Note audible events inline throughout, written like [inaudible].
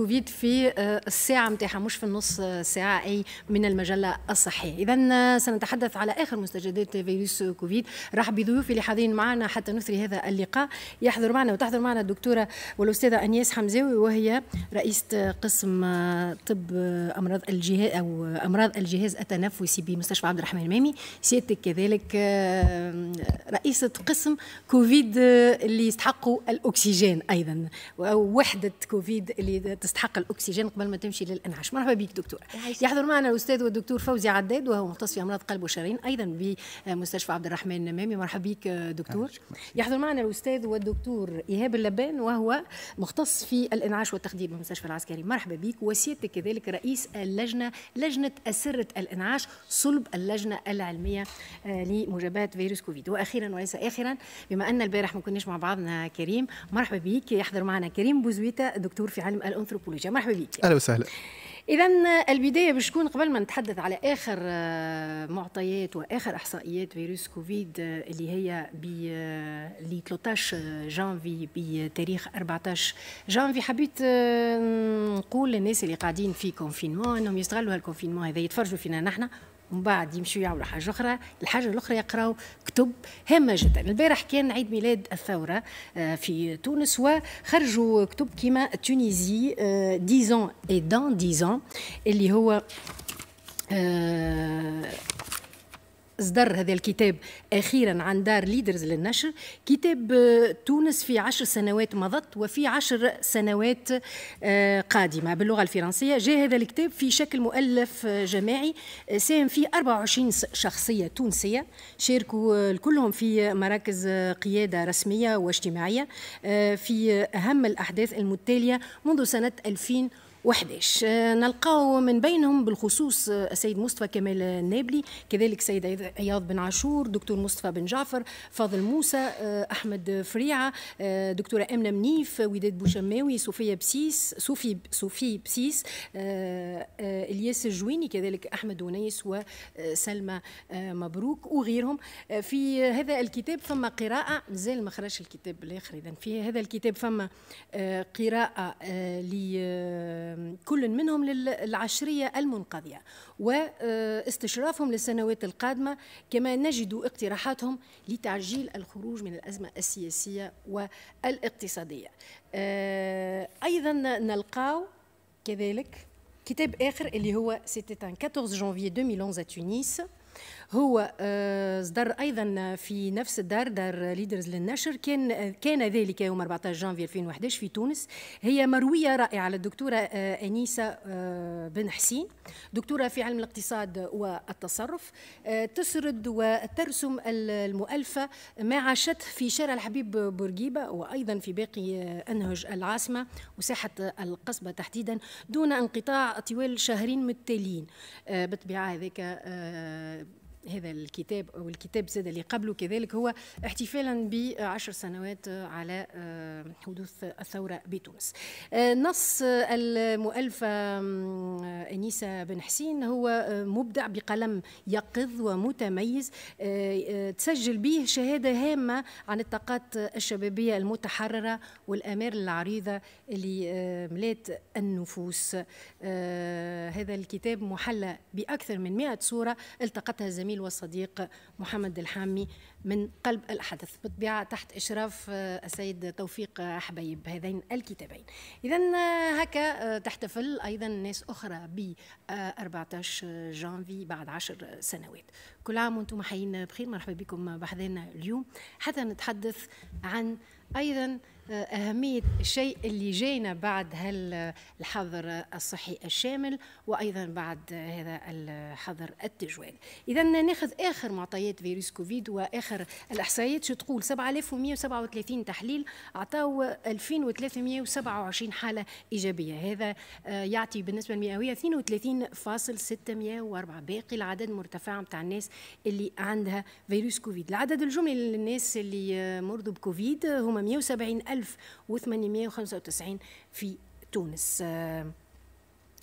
كوفيد في آه، الساعة متاعها مش في النص آه، ساعة أي من المجلة الصحية إذا آه، سنتحدث على آخر مستجدات فيروس كوفيد راح بضيوفي اللي حاضرين معنا حتى نثري هذا اللقاء يحضر معنا وتحضر معنا الدكتورة والأستاذة أنياس حمزاوي وهي رئيسة قسم طب أمراض الجهاز أو أمراض الجهاز التنفسي بمستشفى عبد الرحمن المامي سيادتك كذلك رئيسة قسم كوفيد اللي يستحقوا الأكسجين أيضا ووحدة كوفيد اللي تستحق الاكسجين قبل ما تمشي للانعاش مرحبا بك دكتور يحضر معنا الاستاذ والدكتور فوزي عداد وهو مختص في امراض قلب وشرايين ايضا بمستشفى عبد الرحمن النمامي مرحبا بك آه، دكتور يحضر معنا الاستاذ والدكتور ايهاب اللبان وهو مختص في الانعاش والتخدير بالمستشفى العسكري مرحبا بك وسيادتك كذلك رئيس اللجنه لجنه اسره الانعاش صلب اللجنه العلميه آه، لمجابهه فيروس كوفيد واخيرا وليس اخرا بما ان البارح ما كناش مع بعضنا كريم مرحبا بك يحضر معنا كريم بوزويتا دكتور في علم الانثى الانثروبولوجيا مرحبا بك اهلا وسهلا اذا البدايه باش تكون قبل ما نتحدث على اخر آه، معطيات واخر احصائيات فيروس كوفيد آه، اللي هي ب 13 آه، جانفي بتاريخ 14 جانفي حبيت نقول للناس اللي قاعدين في كونفينمون انهم يستغلوا هالكونفينمون هذا يتفرجوا فينا نحن من بعد يمشوا يعملوا حاجه اخرى الحاجه الاخرى يقراوا كتب هامه جدا البارح كان عيد ميلاد الثوره آه، في تونس وخرجوا كتب كيما تونيزي ديزون اي دان ديزون اللي هو آه، اصدر هذا الكتاب اخيرا عن دار ليدرز للنشر كتاب آه، تونس في عشر سنوات مضت وفي عشر سنوات آه، قادمه باللغه الفرنسيه جاء هذا الكتاب في شكل مؤلف آه، جماعي ساهم فيه 24 شخصيه تونسيه شاركوا كلهم في مراكز قياده رسميه واجتماعيه في اهم الاحداث المتاليه منذ سنه 2000 وحداش نلقاو من بينهم بالخصوص السيد مصطفى كمال النابلي كذلك السيد عياض بن عاشور دكتور مصطفى بن جعفر فاضل موسى آه، احمد فريعه آه، دكتوره امنه منيف وداد بوشماوي صوفيا بسيس صوفي صوفي بسيس آه، الياس الجويني كذلك احمد ونيس وسلمى مبروك وغيرهم في هذا الكتاب فما قراءه مازال ما خرجش الكتاب الاخر اذا في هذا الكتاب فما قراءه ل كل منهم للعشرية المنقضية واستشرافهم للسنوات القادمة كما نجد اقتراحاتهم لتعجيل الخروج من الأزمة السياسية والاقتصادية آه، أيضا نلقاو كذلك كتاب آخر اللي هو سيتي 14 جانفي 2011 à هو اصدر آه، ايضا في نفس الدار دار ليدرز للنشر كان آه، كان ذلك يوم 14 جانفي 2011 في تونس هي مرويه رائعه للدكتوره آه، انيسه بن حسين دكتوره في علم الاقتصاد والتصرف تسرد وترسم المؤلفه ما عاشته في شارع الحبيب بورقيبه وايضا في باقي انهج العاصمه وساحه القصبه تحديدا دون انقطاع طوال شهرين متتاليين بالطبيعه هذاك هذا الكتاب أو الكتاب زاد اللي قبله كذلك هو احتفالا بعشر سنوات على آه، حدوث الثورة بتونس آه، نص المؤلفة أنيسة بن حسين هو آه، مبدع بقلم يقظ ومتميز تسجل به شهادة هامة عن الطاقات الشبابية المتحررة والآمال العريضة اللي ملات النفوس هذا الكتاب محلى بأكثر من 100 صورة التقطها زميل الزميل والصديق محمد الحامي من قلب الحدث بالطبيعة تحت إشراف آه، السيد توفيق حبيب هذين الكتابين إذا آه، هكا آه، تحتفل أيضا ناس أخرى ب 14 جانفي بعد عشر سنوات كل عام وانتم حيين بخير مرحبا بكم بحذانا اليوم حتى نتحدث عن أيضا أهمية الشيء اللي جينا بعد هالحظر الصحي الشامل وأيضا بعد هذا الحظر التجوال إذا ناخذ آخر معطيات فيروس كوفيد وآخر الإحصائيات شو تقول 7137 تحليل أعطاو 2327 حالة إيجابية هذا آه، يعطي بالنسبة المئوية 32.604 باقي العدد مرتفع متاع الناس اللي عندها فيروس كوفيد العدد الجملي للناس اللي آه، مرضوا بكوفيد هما 170 1895 في تونس آه،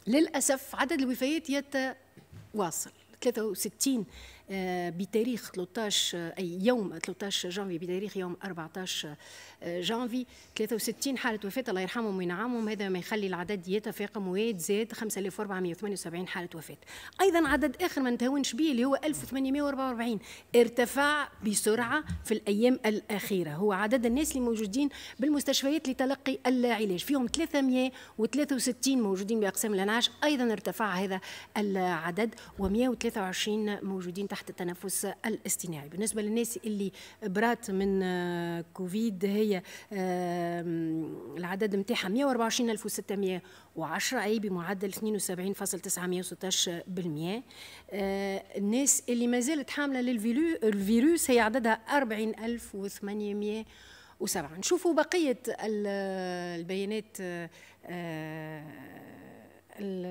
للأسف عدد الوفيات يتواصل 63 آه، بتاريخ 13 آه، أي يوم 13 جانفي بتاريخ يوم 14 آه، جانفي 63 حالة وفاة الله يرحمهم وينعمهم هذا ما يخلي العدد يتفاقم ويتزاد 5478 حالة وفاة أيضا عدد آخر ما نتهونش به اللي هو 1844 ارتفع بسرعة في الأيام الأخيرة هو عدد الناس اللي موجودين بالمستشفيات لتلقي العلاج فيهم 363 موجودين بأقسام الإنعاش أيضا ارتفع هذا العدد و123 موجودين تحت التنفس الاصطناعي بالنسبة للناس اللي برات من آه، كوفيد هي آه، العدد نتاعها 124610 اي بمعدل 72.916% آه، الناس اللي ما زالت حامله للفيروس هي عددها 40807 نشوفوا بقية البيانات آه،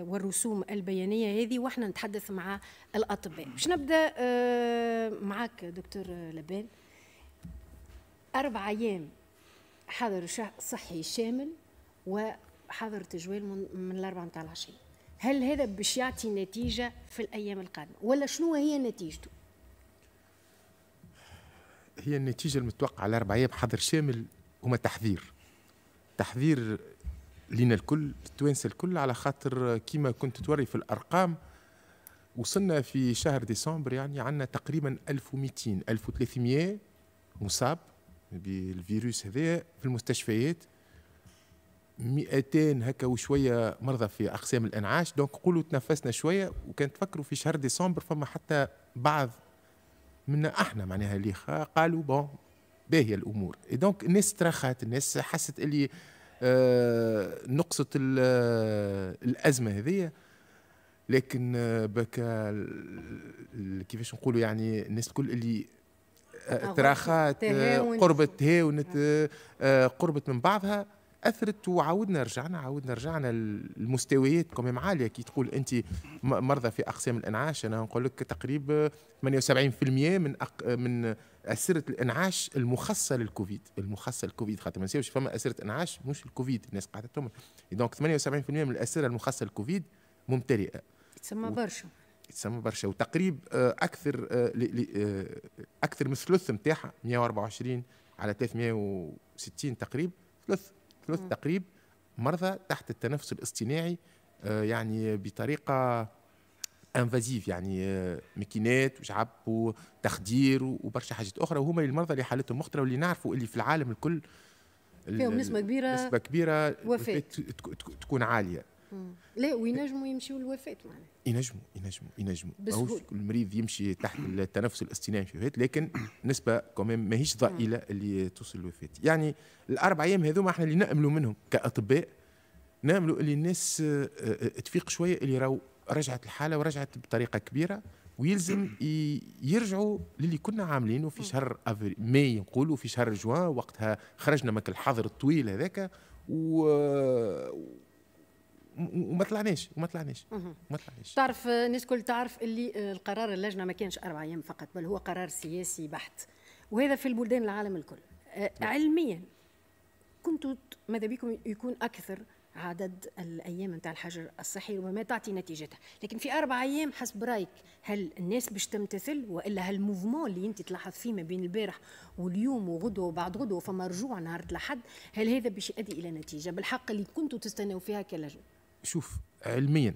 والرسوم البيانية هذه وإحنا نتحدث مع الأطباء باش نبدأ معك دكتور لبان أربع أيام حظر صحي شامل وحظر تجوال من, من الأربعة متاع العشية هل هذا باش يعطي نتيجة في الأيام القادمة ولا شنو هي نتيجته؟ هي النتيجة المتوقعة على أربع أيام حظر شامل هما تحذير تحذير لينا الكل التوانسة الكل على خاطر كيما كنت توري في الأرقام وصلنا في شهر ديسمبر يعني عندنا تقريبا 1200 1300 مصاب بالفيروس هذا في المستشفيات 200 هكا وشويه مرضى في اقسام الانعاش دونك قولوا تنفسنا شويه وكان تفكروا في شهر ديسمبر فما حتى بعض منا احنا معناها اللي قالوا بون باهيه الامور دونك الناس ترخت الناس حست اللي آه نقصت آه، الازمه هذيا لكن آه، بكا كيفاش نقولوا يعني الناس الكل اللي تراخات قربة التهاونت قربت من بعضها اثرت وعاودنا رجعنا عاودنا رجعنا المستويات كوميم عاليه كي تقول انت مرضى في اقسام الانعاش انا نقول لك تقريبا 78% من أق... من اسره الانعاش المخصصه للكوفيد المخصصه للكوفيد خاطر ما نساوش فما اسره انعاش مش الكوفيد الناس قاعده تمر دونك 78% من الاسره المخصصه للكوفيد ممتلئه تسمى برشا يتسمى برشا وتقريب آه، اكثر آه، آه، اكثر من ثلث نتاعها 124 على 360 تقريب ثلث ثلث تقريب مرضى تحت التنفس الاصطناعي يعني بطريقه انفازيف يعني ماكينات وشعب وتخدير وبرشا حاجات اخرى وهما المرضى اللي حالتهم مخطره واللي نعرفوا اللي في العالم الكل فيهم نسبه كبيره نسبه كبيره وفاة تكون عاليه لا وينجموا يمشيوا للوفاه معناها ينجموا ينجموا ينجموا ماهوش المريض يمشي تحت التنفس الاصطناعي في الوفاه لكن نسبه كمان ماهيش ضئيله اللي توصل للوفاه يعني الاربع ايام هذوما احنا اللي ناملوا منهم كاطباء ناملوا اللي الناس آه، آه، تفيق شويه اللي راهو رجعت الحاله ورجعت بطريقه كبيره ويلزم يرجعوا للي كنا عاملينه في شهر ماي نقولوا في شهر جوان وقتها خرجنا من الحظر الطويل هذاك و وما طلعناش وما طلعناش ما طلعناش تعرف الناس الكل تعرف اللي آه، القرار اللجنه ما كانش اربع ايام فقط بل هو قرار سياسي بحت وهذا في البلدان العالم الكل آه، نعم. علميا كنتوا ماذا بكم يكون اكثر عدد الايام نتاع الحجر الصحي وما تعطي نتيجتها لكن في اربع ايام حسب رايك هل الناس باش تمتثل والا هالموفمون اللي انت تلاحظ فيه ما بين البارح واليوم وغدوه وبعد غدوه فما رجوع نهار الاحد هل هذا باش يؤدي الى نتيجه بالحق اللي كنتوا تستناو فيها كلجنه شوف علميا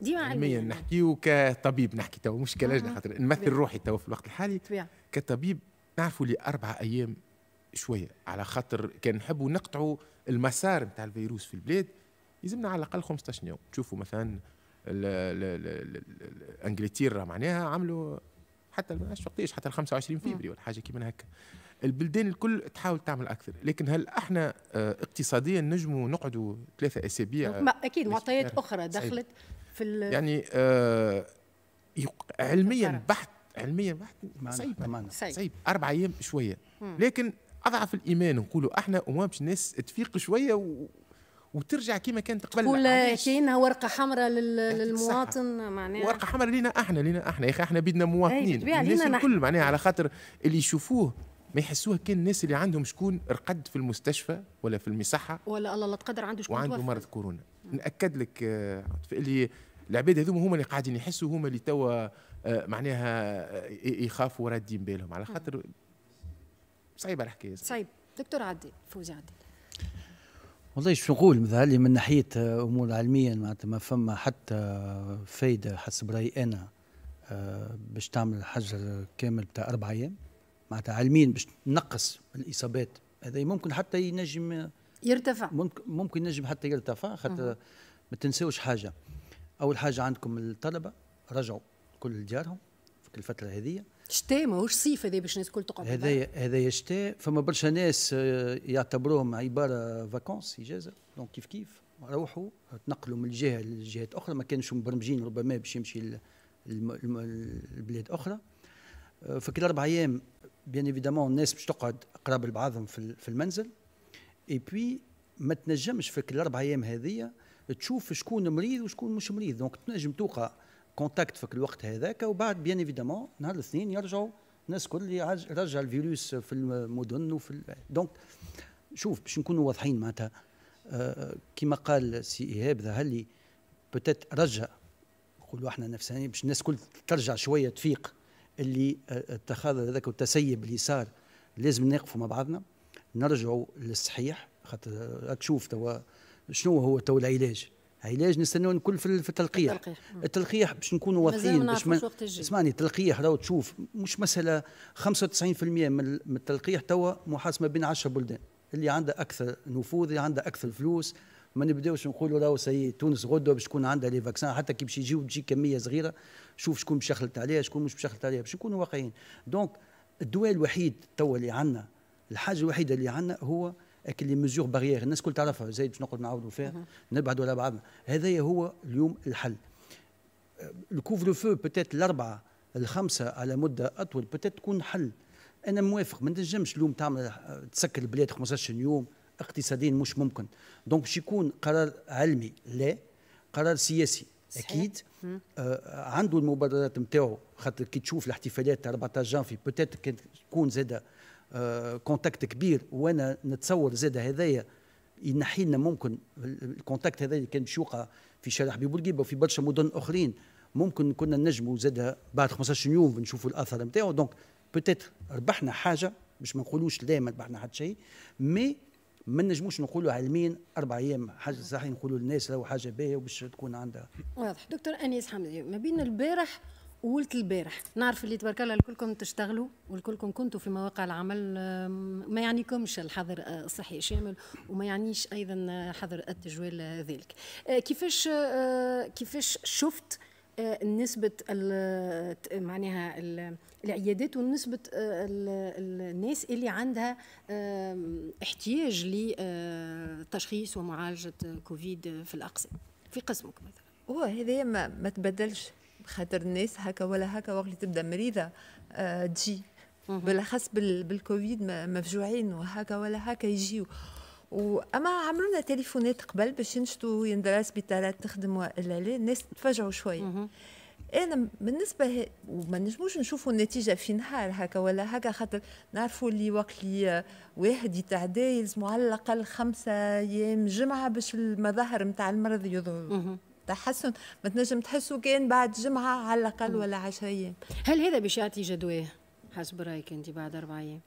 ديما علميا نحكيو كطبيب نحكي تو مش كلجنه خاطر نمثل روحي تو في الوقت الحالي كطبيب نعرفوا لي اربع ايام شويه على خاطر كان نحبوا نقطعوا المسار نتاع الفيروس في البلاد يلزمنا على الاقل 15 يوم تشوفوا مثلا انجلترا معناها عملوا حتى ما وقتاش حتى 25 فيبري ولا حاجه كيما هكا البلدان الكل تحاول تعمل اكثر لكن هل احنا آه، اقتصاديا نجموا نقعدوا ثلاثه اسابيع اكيد معطيات اخرى دخلت في يعني آه علميا بحت علميا بحت صعيب صعيب اربع ايام شويه لكن اضعف الايمان نقولوا احنا وما باش الناس تفيق شويه و... وترجع كما كانت قبل تقول كاينها ورقه حمراء للمواطن معناها ورقه حمراء لينا احنا لينا احنا يا اخي احنا بدنا مواطنين أيوة، الناس الكل معناها على خاطر اللي يشوفوه ما يحسوها كان الناس اللي عندهم شكون رقد في المستشفى ولا في المصحه ولا الله لا تقدر عنده شكون وعنده مرض كورونا آه. ناكد لك آه، اللي العباد هذوما هما اللي قاعدين يحسوا هما اللي توا آه، معناها يخافوا رادين بالهم على خاطر صعيبه الحكايه صعيب دكتور عدي فوزي عدي والله شو نقول مثلا لي من ناحيه امور علميه معناتها ما فما حتى فايده حسب رايي انا باش تعمل حجر كامل بتاع اربع ايام معناتها علمين باش نقص الاصابات هذا ممكن حتى ينجم يرتفع ممكن ممكن ينجم حتى يرتفع خاطر ما تنساوش حاجه اول حاجه عندكم الطلبه رجعوا كل ديارهم في الفتره هذه شتاء ماهوش صيف هذا باش الناس الكل تقعد هذا هذا شتاء فما برشا ناس آه، يعتبروهم عباره فاكونس اجازه دونك كيف كيف روحوا تنقلوا من الجهه للجهات اخرى ما كانش مبرمجين ربما باش يمشي لبلاد اخرى آه، فكل اربع ايام بيان ايفيدامون الناس باش تقعد قراب لبعضهم في المنزل اي بوي ما تنجمش في الاربع ايام هذيا تشوف شكون مريض وشكون مش مريض دونك تنجم توقع كونتاكت في الوقت هذاك وبعد بيان ايفيدامون نهار الاثنين يرجعوا الناس الكل اللي رجع الفيروس في المدن وفي دونك شوف باش نكونوا واضحين معناتها آه كما قال سي ايهاب ظهر لي رجع نقولوا احنا نفسانيين باش الناس الكل ترجع شويه تفيق اللي آه، اتخذ هذاك التسيب اللي صار لازم نقفوا مع بعضنا نرجعوا للصحيح خاطر آه، تشوف توا شنو هو تو العلاج علاج نستناو الكل في التلقيح التلقيح, التلقيح باش نكونوا واثقين باش ما اسمعني التلقيح راهو تشوف مش مساله 95% من التلقيح توا محاسبه بين 10 بلدان اللي عندها اكثر نفوذ اللي عندها اكثر فلوس ما نبداوش نقولوا راهو سي تونس غدوه باش تكون عندها لي فاكسان حتى كي باش يجيو تجي كميه صغيره شوف شكون باش يخلط عليها شكون مش باش يخلط عليها باش نكونوا واقعيين دونك الدواء الوحيد توا اللي عندنا الحاجه الوحيده اللي عندنا هو لي ميزور باريير الناس الكل تعرفها زايد باش نقعد نعاودوا فيها نبعدوا على بعضنا هذا هو اليوم الحل أه، الكوفر فو بتات الاربعه الخمسه على مده اطول بتات تكون حل انا موافق ما تنجمش اليوم تعمل أه، تسكر البلاد 15 يوم اقتصاديا مش ممكن دونك باش يكون قرار علمي لا قرار سياسي اكيد آه عنده المبررات نتاعو خاطر كي تشوف الاحتفالات تاع 14 جانفي بوتيت كان تكون زاده آه كونتاكت كبير وانا نتصور زاده هذايا ينحي لنا ممكن الكونتاكت هذا اللي كان باش يوقع في شارع حبيب بورقيبه وفي برشا مدن اخرين ممكن كنا نجموا زاده بعد 15 يوم نشوفوا الاثر نتاعو دونك بوتيت ربحنا حاجه باش ما نقولوش لا ما ربحنا حتى شيء مي ما نجموش نقولوا عالمين اربع ايام حاجه صحيح نقولوا للناس لو حاجه باهيه وباش تكون عندها واضح دكتور انيس حمدي ما بين البارح وولت البارح نعرف اللي تبارك الله الكلكم تشتغلوا والكلكم كنتوا في مواقع العمل ما يعنيكمش الحظر الصحي آه، الشامل وما يعنيش ايضا آه، حظر التجوال ذلك آه، كيفاش كيفاش شفت نسبه معناها العيادات ونسبه آه، الناس اللي عندها احتياج لتشخيص آه، ومعالجه كوفيد في الاقسام في قسمك مثلا هو هذا ما, ما تبدلش خاطر الناس هكا ولا هكا وقت اللي تبدا مريضه آه، تجي بالاخص بالكوفيد مفجوعين وهكا ولا هكا يجيو واما عملونا تليفونات قبل باش ينشطوا يندرس بطالات تخدم والا لا الناس تفاجعوا شويه انا بالنسبه وما نجموش نشوفوا النتيجه في نهار هكا ولا هكا خاطر نعرفوا اللي وقت اللي واحد يتعدى يلزموا على الاقل خمسه ايام جمعه باش المظاهر نتاع المرض يظهروا تحسن ما تنجم تحسوا كان بعد جمعه على الاقل ولا 10 ايام هل هذا باش يعطي جدواه حسب رايك انت بعد اربع ايام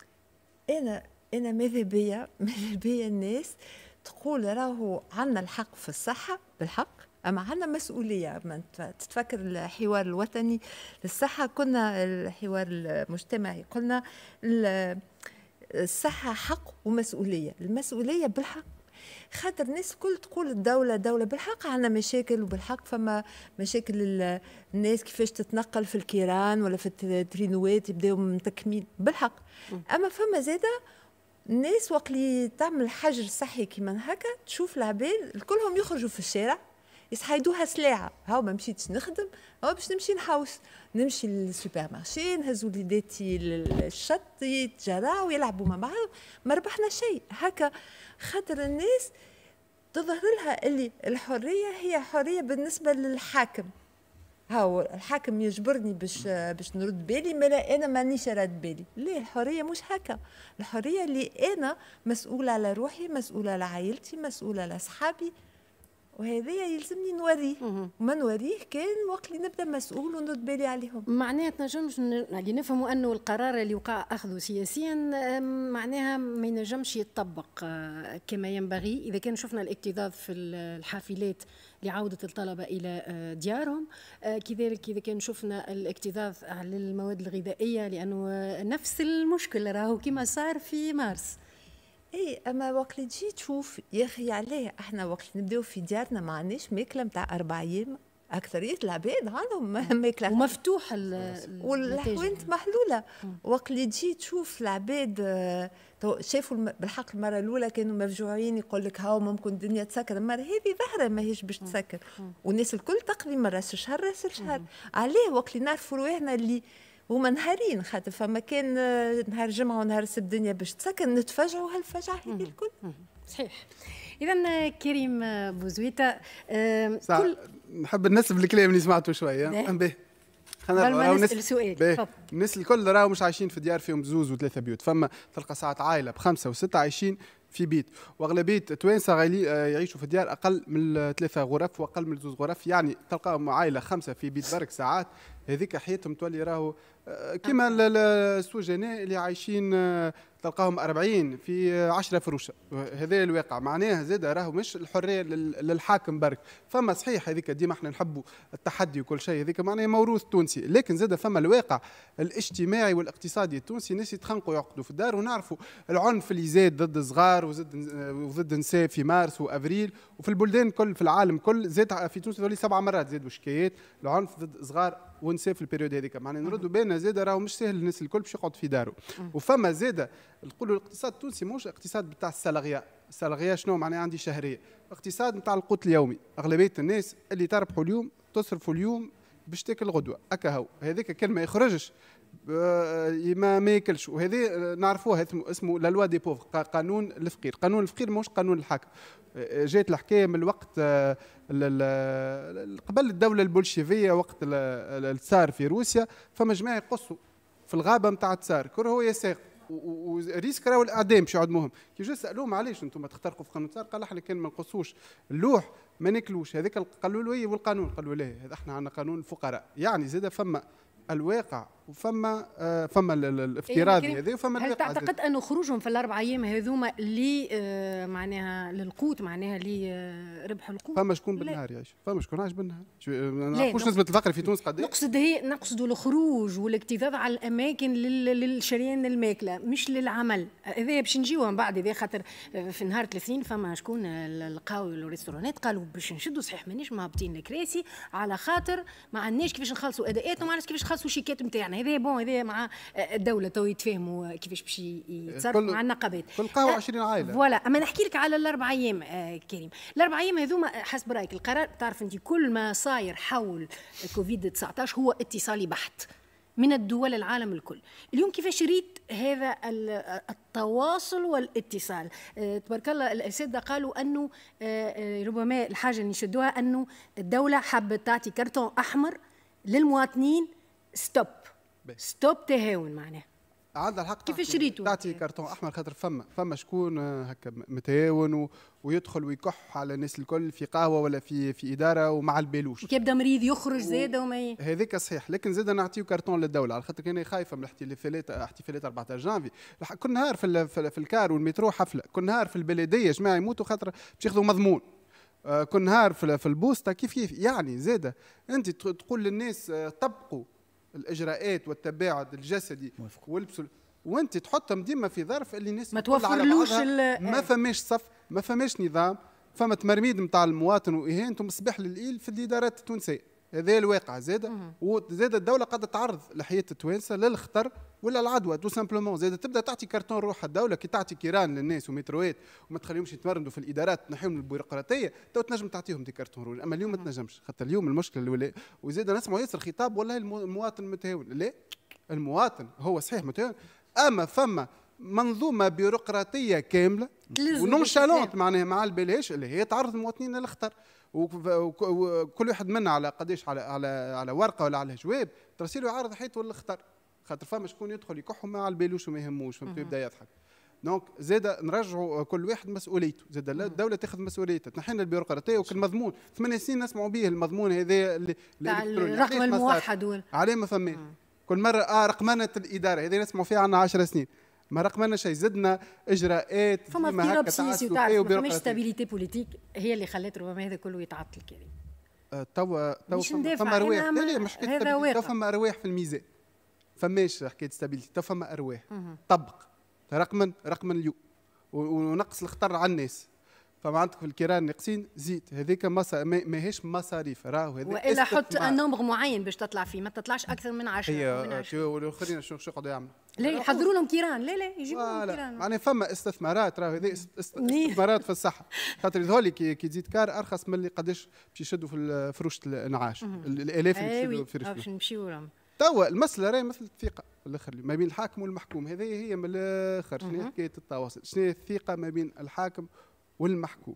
انا انا ماذا بيا ماذا بيا الناس تقول راهو عندنا الحق في الصحه بالحق اما عندنا مسؤوليه ما تتفكر الحوار الوطني للصحه كنا الحوار المجتمعي قلنا الصحه حق ومسؤوليه المسؤوليه بالحق خاطر الناس الكل تقول الدوله دوله بالحق عندنا مشاكل وبالحق فما مشاكل الناس كيفاش تتنقل في الكيران ولا في الترينوات يبداو متكمين بالحق اما فما زاده الناس وقت اللي تعمل حجر صحي كيما هكا تشوف العباد كلهم يخرجوا في الشارع يصحيدوها سلاعه هاو ما مشيتش نخدم هاو باش نمشي نحوس نمشي للسوبر مارشي نهزوا وليداتي للشط يتجراو ويلعبوا مع بعض ما ربحنا شيء هكا خاطر الناس تظهر لها اللي الحريه هي حريه بالنسبه للحاكم هاو الحاكم يجبرني باش باش نرد بالي ما انا مانيش رد بالي ليه الحريه مش هكا الحريه اللي انا مسؤوله على روحي مسؤوله على عائلتي مسؤوله على صحابي وهذايا يلزمني نوريه وما نوريه كان وقت اللي نبدا مسؤول ونرد بالي عليهم معناها تنجمش اللي يعني نفهموا انه القرار اللي وقع اخذه سياسيا معناها ما ينجمش يتطبق آه، كما ينبغي اذا كان شفنا الاكتظاظ في الحافلات لعودة الطلبة إلى آه، ديارهم آه، كذلك إذا كان شفنا الاكتظاظ على المواد الغذائية لأنه نفس المشكل راهو كما صار في مارس اي اما وقت تجي تشوف يا اخي علاه احنا وقت نبداو في ديارنا ما عندناش ماكله نتاع اربع ايام اكثريه العباد عندهم ماكله ومفتوح والحوانت يعني. محلوله وقت اللي تجي تشوف العباد آه، شافوا بالحق المره الاولى كانوا مفجوعين يقول لك هاو ممكن الدنيا تسكر المره هذه ظهرة ماهيش باش تسكر والناس الكل تقريبا راس شهر راس الشهر علاه وقت اللي نعرفوا روحنا اللي هما نهارين خاطر فما كان آه، نهار جمعه ونهار السبت الدنيا باش تسكر نتفجعوا هالفجعه هذه الكل صحيح اذا آه، كريم بوزويتا كل نحب نسب الكلام اللي سمعته شويه به خلينا نسال سؤال الناس الكل راهو مش عايشين في ديار فيهم زوز وثلاثه بيوت فما تلقى ساعات عائله بخمسه وسته عايشين في بيت واغلبيه التوانسه يعيشوا في ديار اقل من ثلاثه غرف واقل من زوز غرف يعني تلقاهم عائله خمسه في بيت [laughs] برك ساعات هذيك حياتهم تولي راهو كما السجناء اللي عايشين آه، تلقاهم 40 في 10 آه، فروشه هذا الواقع معناها زاد راهو مش الحريه للحاكم برك فما صحيح هذيك ديما احنا نحبوا التحدي وكل شيء هذيك معناها موروث تونسي لكن زاد فما الواقع الاجتماعي والاقتصادي التونسي ناس يتخنقوا يعقدوا في الدار ونعرفوا العنف اللي زاد ضد صغار وزد آه، وضد نساء في مارس وابريل وفي البلدان كل في العالم كل زاد في تونس سبع مرات زادوا شكايات العنف ضد صغار ونساه في البيريود هذيك معناها نردوا بالنا زاده راهو مش سهل الناس الكل باش يقعد في داره وفما زاده نقولوا الاقتصاد التونسي مش اقتصاد بتاع السلغية السلغية شنو معناها عندي شهريه اقتصاد نتاع القوت اليومي اغلبيه الناس اللي تربحوا اليوم تصرفوا اليوم باش تاكل غدوه هكا هو هذيك ما يخرجش آه، ما ما ياكلش وهذه نعرفوها اسمه لا لوا دي بوفر قانون الفقير قانون الفقير مش قانون الحاكم آه، آه، جات الحكايه من الوقت قبل الدوله البولشيفيه وقت التسار في روسيا فما جماعه يقصوا في الغابه نتاع التسار كرهوا يساقوا وريسك راهو الاعدام باش يعود مهم كي جو سالوهم علاش انتم تخترقوا في قانون التسار قال احنا كان ما نقصوش اللوح ما ناكلوش هذاك قالوا له إيه، والقانون قالوا له هذا احنا عندنا قانون الفقراء يعني زاد فما الواقع وفما فما آه، الافتراضي هذا وفما هل تعتقد انه خروجهم في الاربع ايام هذوما لي آه، معناها للقوت معناها لي آه، ربح القوت فما شكون بالنهار يا فما شكون عايش بالنهار مش نسبه الفقر في تونس قد إيه. نقصد هي نقصد الخروج والاكتظاظ على الاماكن للشريان الماكله مش للعمل هذا باش نجيو من بعد هذا خاطر في نهار 30 فما شكون القهاوي والريستورانات قالوا باش نشدوا صحيح مانيش مهبطين الكراسي على خاطر ما عندناش كيفاش نخلصوا اداءاتنا ما عندناش كيفاش نخلصوا شيكات نتاعنا هذا بون هذا مع آه، الدوله تو يتفاهموا كيفاش باش يتصرفوا مع النقابات كل قهوه 20 آه، عائله فوالا اما نحكي لك على الاربع ايام آه، كريم الاربع ايام هذوما حسب رايك القرار تعرف انت كل ما صاير حول كوفيد 19 هو اتصالي بحت من الدول العالم الكل اليوم كيفاش ريت هذا التواصل والاتصال تبارك الله الأساتذة قالوا أنه ربما الحاجة اللي يشدوها أنه الدولة حابة تعطي كرتون أحمر للمواطنين ستوب ستوب تهاون معناها عندها الحق كيف شريتو تعطي كرتون احمر خاطر فما فما شكون آه، هكا متهاون و... ويدخل ويكح على الناس الكل في قهوه ولا في في اداره ومع البالوش كيبدا مريض يخرج زاده وما هذاك صحيح لكن زاده نعطيو كرتون للدوله على خاطر كاني خايفه من الاحتفالات احتفالات 14 جانفي كل نهار في, ال... في الكار والمترو حفله كل نهار في البلديه جماعه يموتوا خاطر باش ياخذوا مضمون آه، كل نهار في البوسطه كيف كيف يعني زاده انت تقول للناس آه، طبقوا الاجراءات والتباعد الجسدي والبسل وانت تحطهم ديما في ظرف اللي الناس ما توفرلوش ما آه. فماش صف ما فماش نظام فما تمرميد نتاع المواطن واهانته مصباح للايل لليل في الادارات التونسيه هذا الواقع زاد وزاد الدوله قد تعرض لحياه التوانسه للخطر ولا العدوى تو سامبلومون زاد تبدا تعطي كرتون روح الدوله كي تعطي كيران للناس ومتروات وما تخليهمش يتمرنوا في الادارات تنحيهم البيروقراطيه تو تنجم تعطيهم دي كرتون روح اما اليوم ما تنجمش خاطر اليوم المشكله الاولى وزاد نسمعوا ياسر خطاب والله المواطن متهاون لا المواطن هو صحيح متهاون اما فما منظومه بيروقراطيه كامله ونونشالونت معناها مع البلاش اللي هي تعرض المواطنين للخطر وكل واحد منا على قداش على على على ورقه ولا على جواب ترسيله يعرض حياته للخطر خاطر فما شكون يدخل يكحهم ما على وما يهموش فهمت يبدا يضحك دونك زاد نرجعوا كل واحد مسؤوليته زاد الدوله تاخذ مسؤوليتها تنحينا البيروقراطيه وكل مضمون ثمان سنين نسمعوا به المضمون هذا الرقم الموحد عليه ما فماش كل مره اه رقمنه الاداره هذه نسمعوا فيها عندنا 10 سنين ما رقمنا شيء زدنا اجراءات فما اضطراب سياسي وتعرف ما فماش ستابيليتي بوليتيك هي اللي خلت ربما هذا كله يتعطل كذا أه، توا توا فما ارواح مش حكايه توا فما ارواح في الميزان فماش حكايه ستابيليتي تو فما ارواح طبق رقما رقما اليوم ونقص الخطر على الناس فما عندك في الكيران ناقصين زيد هذيك ماهيش مصاريف راهو هذا والا حط ان نومبر معين باش تطلع فيه ما تطلعش اكثر من 10 هي والاخرين شو يقعدوا يعملوا لا يحضروا لهم كيران لا لا يجيبوا لهم كيران معناها فما استثمارات راهو هذه استثمارات في الصحه خاطر ذولي كي تزيد كار ارخص من اللي قداش باش يشدوا في فروشه الانعاش الالاف اللي يشدوا في فروشه باش نمشيو لهم توا المساله راهي مثل الثقه في الاخر ما بين الحاكم والمحكوم هذه هي من الاخر شنو حكايه التواصل شنو الثقه ما بين الحاكم والمحكوم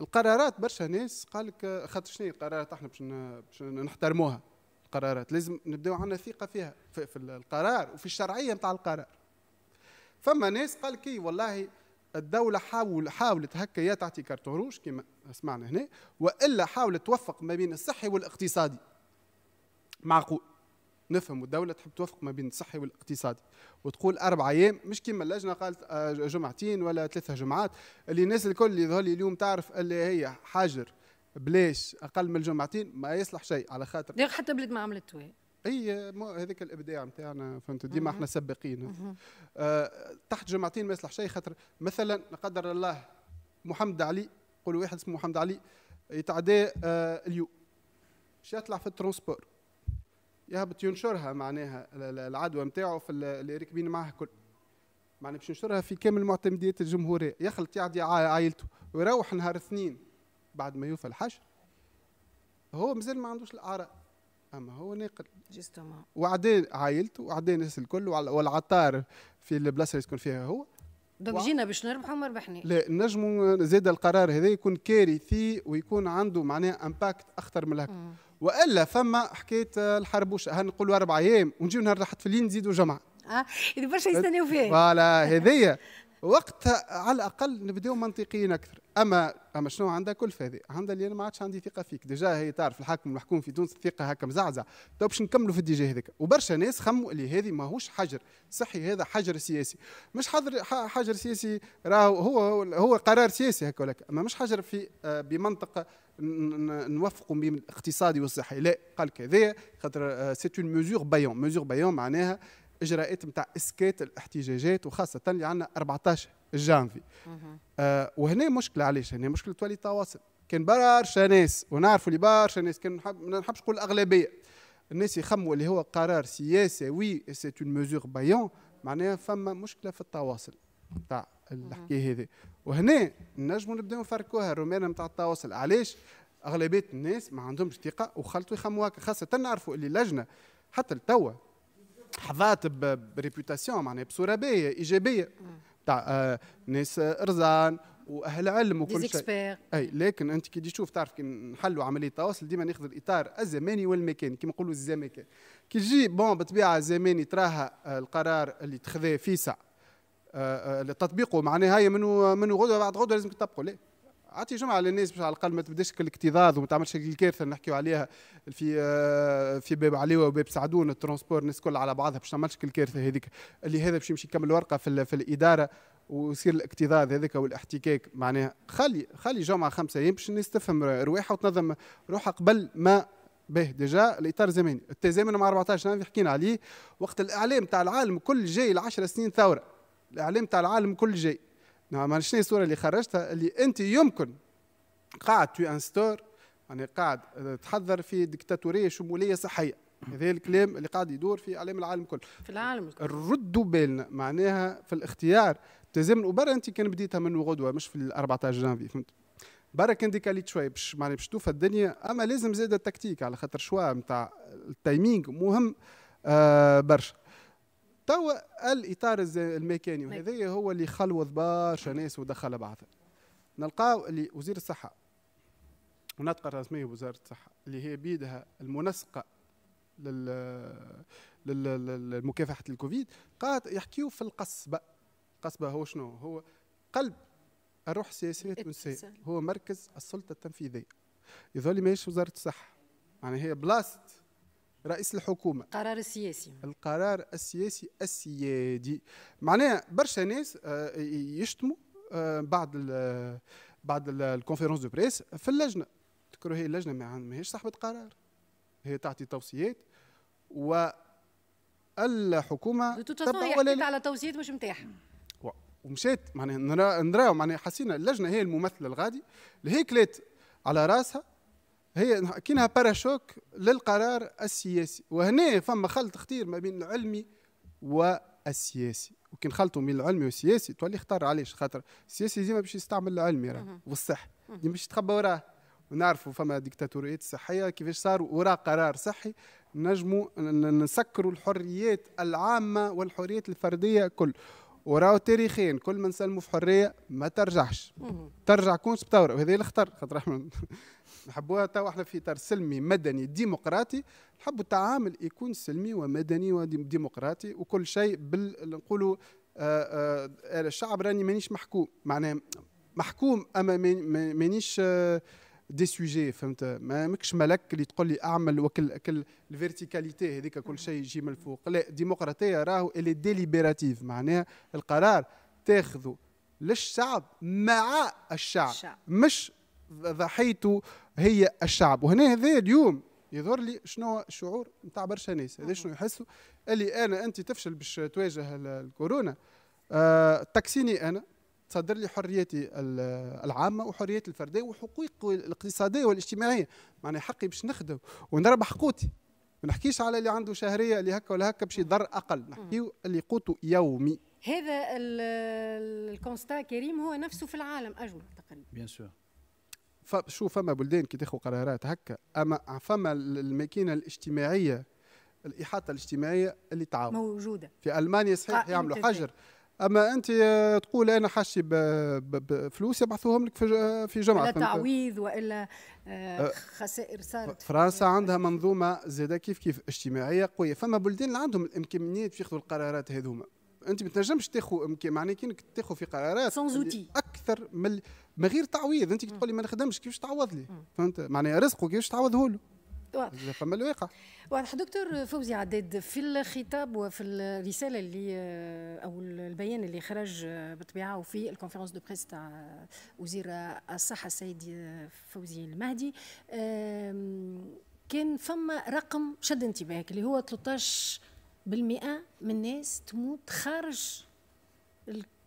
القرارات برشا ناس قال لك خاطر شنو القرارات احنا باش باش نحترموها القرارات لازم نبداو عندنا ثقه فيها في, في القرار وفي الشرعيه نتاع القرار فما ناس قال كي إيه، والله الدولة حاول حاولت هكا يا تعطي كارت روج كما سمعنا هنا والا حاولت توفق ما بين الصحي والاقتصادي معقول نفهم والدوله تحب توفق ما بين الصحي والاقتصادي وتقول اربع ايام مش كيما اللجنه قالت آه، جمعتين ولا ثلاثه جمعات اللي الناس الكل اللي ظهر اليوم تعرف اللي هي حاجر بلاش اقل من الجمعتين ما يصلح شيء على خاطر حتى بلاد ما توي اي هذاك الابداع نتاعنا فهمت ديما احنا سابقين أه تحت جمعتين ما يصلح شيء خاطر مثلا لا قدر الله محمد علي قولوا واحد اسمه محمد علي يتعدى أه شو يطلع في الترونسبور يهبط ينشرها معناها العدوى نتاعو في اللي راكبين معاه كل معناها باش ينشرها في كامل معتمديات الجمهوريه يخلط يعدي عائلته ويروح نهار اثنين بعد ما يوفى الحشر هو مازال ما عندوش الاعراض اما هو ناقل جوستومون وعدين عائلته وعدين الناس الكل والعطار في البلاصه اللي يسكن فيها هو دونك جينا باش نربحوا ما ربحناش لا نجموا زاد القرار هذا يكون كارثي ويكون عنده معناه امباكت اخطر من هكا والا فما حكايه الحربوشه هنقولوا اربع ايام ونجيو نهار راحت في الليل نزيدوا جمعه اه برشا يستناو فيه فوالا هذيا [laughs] وقت على الاقل نبداو منطقيين اكثر اما اما شنو عندها كلفه هذه عندها اللي انا ما عادش عندي ثقه فيك ديجا هي تعرف الحاكم المحكوم في تونس الثقه هكا مزعزع تو طيب باش نكملوا في الديجا هذاك وبرشا ناس خموا اللي هذه ماهوش حجر صحي هذا حجر سياسي مش حجر حجر سياسي راهو هو هو قرار سياسي هكا ولا اما مش حجر في آه، بمنطق نوفقوا بين الاقتصادي والصحي لا قال كذا خاطر سيت اون ميزور بايون ميزور بايون معناها اجراءات نتاع اسكات الاحتجاجات وخاصه اللي عندنا 14 جانفي آه وهنا مشكله علاش هنا مشكله تولي التواصل كان برشا ناس ونعرفوا اللي برشا ناس كان ما نحبش نقول الاغلبيه الناس يخموا اللي هو قرار سياسي وي سي اون ميزور بايون معناها فما مشكله في التواصل نتاع الحكايه هذه وهنا نجموا نبداو نفركوها الرومانه نتاع التواصل علاش اغلبيه الناس ما عندهمش ثقه وخلطوا يخموا هكا خاصه نعرفوا اللي لجنه حتى لتوا حظات بريبوتاسيون معناها بصوره باهيه ايجابيه تاع آه، ناس رزان واهل علم وكل شيء اي لكن انت كي تشوف تعرف كي نحلوا عمليه تواصل ديما ناخذ الاطار الزماني والمكاني كما نقولوا الزمكان كي تجي بون بالطبيعه الزماني تراها آه، القرار اللي تخذاه فيسع آه، تطبيقه معناها هي منو منو غدوه بعد غدوه لازم تطبقوا لا اعطي جمعه للناس باش على الاقل ما تبداش الاكتظاظ وما تعملش الكارثه اللي نحكيو عليها في آه، في باب عليوه وباب سعدون الترونسبور الناس كلها على بعضها باش تعملش الكارثه هذيك اللي هذا باش يمشي يكمل ورقه في, في الاداره ويصير الاكتظاظ هذاك والاحتكاك معناها خلي خلي جمعه خمسه ايام باش الناس تفهم رواحها وتنظم روحها قبل ما به ديجا الاطار الزمني التزامن مع 14 سنه حكينا عليه وقت الاعلام تاع العالم كل جاي ل 10 سنين ثوره الاعلام تاع العالم كل جاي نعم شنو الصوره اللي خرجتها اللي انت يمكن قاعد تو ستور يعني قاعد آه، تحضر في ديكتاتوريه شموليه صحيه هذا الكلام اللي قاعد يدور في اعلام العالم كل في العالم كله ردوا بالنا معناها في الاختيار تزامن وبرا انت كان بديتها من غدوه مش في 14 جانفي فهمت برا كان ديكاليت شويه باش معناها باش تشوف الدنيا اما لازم زاد التكتيك على خاطر شوا نتاع التايمينغ مهم آه برشا توا الاطار المكاني نعم. وهذا هو اللي خلوض برشا ناس ودخل بعضها نلقاو اللي وزير الصحه ونطق الرسمية بوزاره الصحه اللي هي بيدها المنسقه لل لمكافحه الكوفيد قالت يحكيو في القصبه القصبه هو شنو هو قلب الروح السياسيه التونسيه هو مركز السلطه التنفيذيه يظل ماهيش وزاره الصحه يعني هي بلاصه رئيس الحكومه القرار السياسي القرار السياسي السيادي معناها برشا ناس آه، يشتموا بعد الـ بعد الكونفيرونس دو بريس في اللجنه تذكروا هي اللجنه ماهيش صاحبه قرار هي تعطي توصيات و الحكومه تتبع ولا على توصيات مش نتاعها ومشات معناها نراو معناها حسينا اللجنه هي الممثله الغادي اللي هي كلات على راسها هي كينها باراشوك للقرار السياسي وهنا فما خلط خطير ما بين العلمي والسياسي وكي نخلطوا بين العلمي والسياسي تولي اختار علاش خاطر السياسي ديما باش يستعمل العلمي راه والصح ديما باش يتخبى وراه ونعرفوا فما ديكتاتوريات صحيه كيفاش صار وراء قرار صحي نجموا نسكروا الحريات العامه والحريات الفرديه كل وراو تاريخيا كل ما نسلموا في حريه ما ترجعش ترجع كونس بثوره وهذا اللي اختار خاطر نحبوها توا احنا في اطار سلمي مدني ديمقراطي نحبوا التعامل يكون سلمي ومدني وديمقراطي وكل شيء بال نقولوا آه، آه، آه، الشعب راني مانيش محكوم معناه محكوم اما مانيش دي سوجي فهمت ما ماكش ملك اللي تقول لي اعمل وكل كل الفيرتيكاليتي هذيك كل شيء يجي من الفوق لا ديمقراطيه راهو اللي ديليبراتيف معناها القرار تاخذه للشعب مع الشعب, الشعب. مش ضحيته هي الشعب وهنا هذا اليوم يظهر لي شنو الشعور نتاع برشا ناس هذا شنو يحسوا اللي انا انت تفشل باش تواجه الكورونا أه تكسيني انا تصدر لي حريتي العامه وحريتي الفرديه وحقوقي الاقتصاديه والاجتماعيه معناها حقي باش نخدم ونربح قوتي ما نحكيش على اللي عنده شهريه اللي هكا ولا هكا باش يضر اقل نحكيو اللي قوته يومي هذا الكونستا كريم هو نفسه في العالم اجمع تقريبا بيان سور شو فما بلدان كي تاخذ قرارات هكا اما فما الماكينه الاجتماعيه الاحاطه الاجتماعيه اللي تعاون موجوده في المانيا صحيح آه، يعملوا حجر اما انت آه، تقول انا حاشي بفلوس يبعثوهم لك في آه، جمعه لا تعويض والا خسائر صارت فرنسا عندها منظومه زاده كيف كيف اجتماعيه قويه فما بلدان اللي عندهم الامكانيات ياخذوا القرارات هذوما انت ما تنجمش تاخذ معناها كي تاخذ في قرارات اكثر من من غير تعويض انت تقول لي ما نخدمش كيفاش تعوض لي فهمت معناها رزقه كيفاش تعوضه له واضح فما الواقع واضح دكتور فوزي عداد في الخطاب وفي الرساله اللي او البيان اللي خرج بالطبيعه وفي الكونفرنس دو بريس تاع وزير الصحه السيد فوزي المهدي كان فما رقم شد انتباهك اللي هو 13% من الناس تموت خارج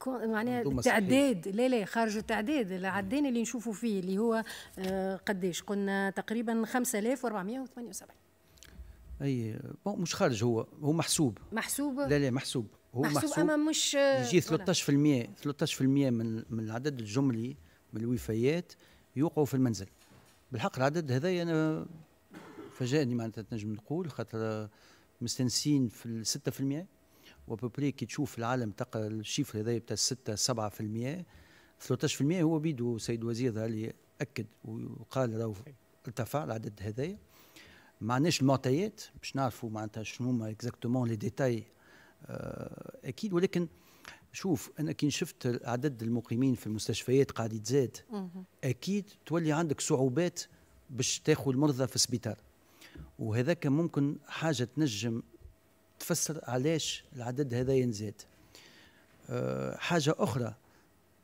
معناها التعداد لا لا خارج التعداد العدين اللي نشوفوا فيه اللي هو آه، قديش قلنا تقريبا 5478 اي بون مش خارج هو هو محسوب محسوب لا لا محسوب هو محسوب, محسوب اما مش آه، يجي 13% 13% من من العدد الجملي من الوفيات يوقعوا في المنزل بالحق العدد هذا انا فاجأني معناتها تنجم نقول خاطر مستنسين في 6% وبوبلي كي تشوف العالم تقرا الشيفر هذايا بتاع 6 7% 13% هو بيدو سيد وزير ظهر لي اكد وقال راهو ارتفع العدد هذايا ما عندناش المعطيات باش نعرفوا معناتها شنو هما اكزاكتومون لي ديتاي اكيد ولكن شوف انا كي شفت عدد المقيمين في المستشفيات قاعد يتزاد اكيد تولي عندك صعوبات باش تاخذ المرضى في السبيطار وهذاك ممكن حاجه تنجم تفسر علاش العدد هذا ينزاد أه، حاجه اخرى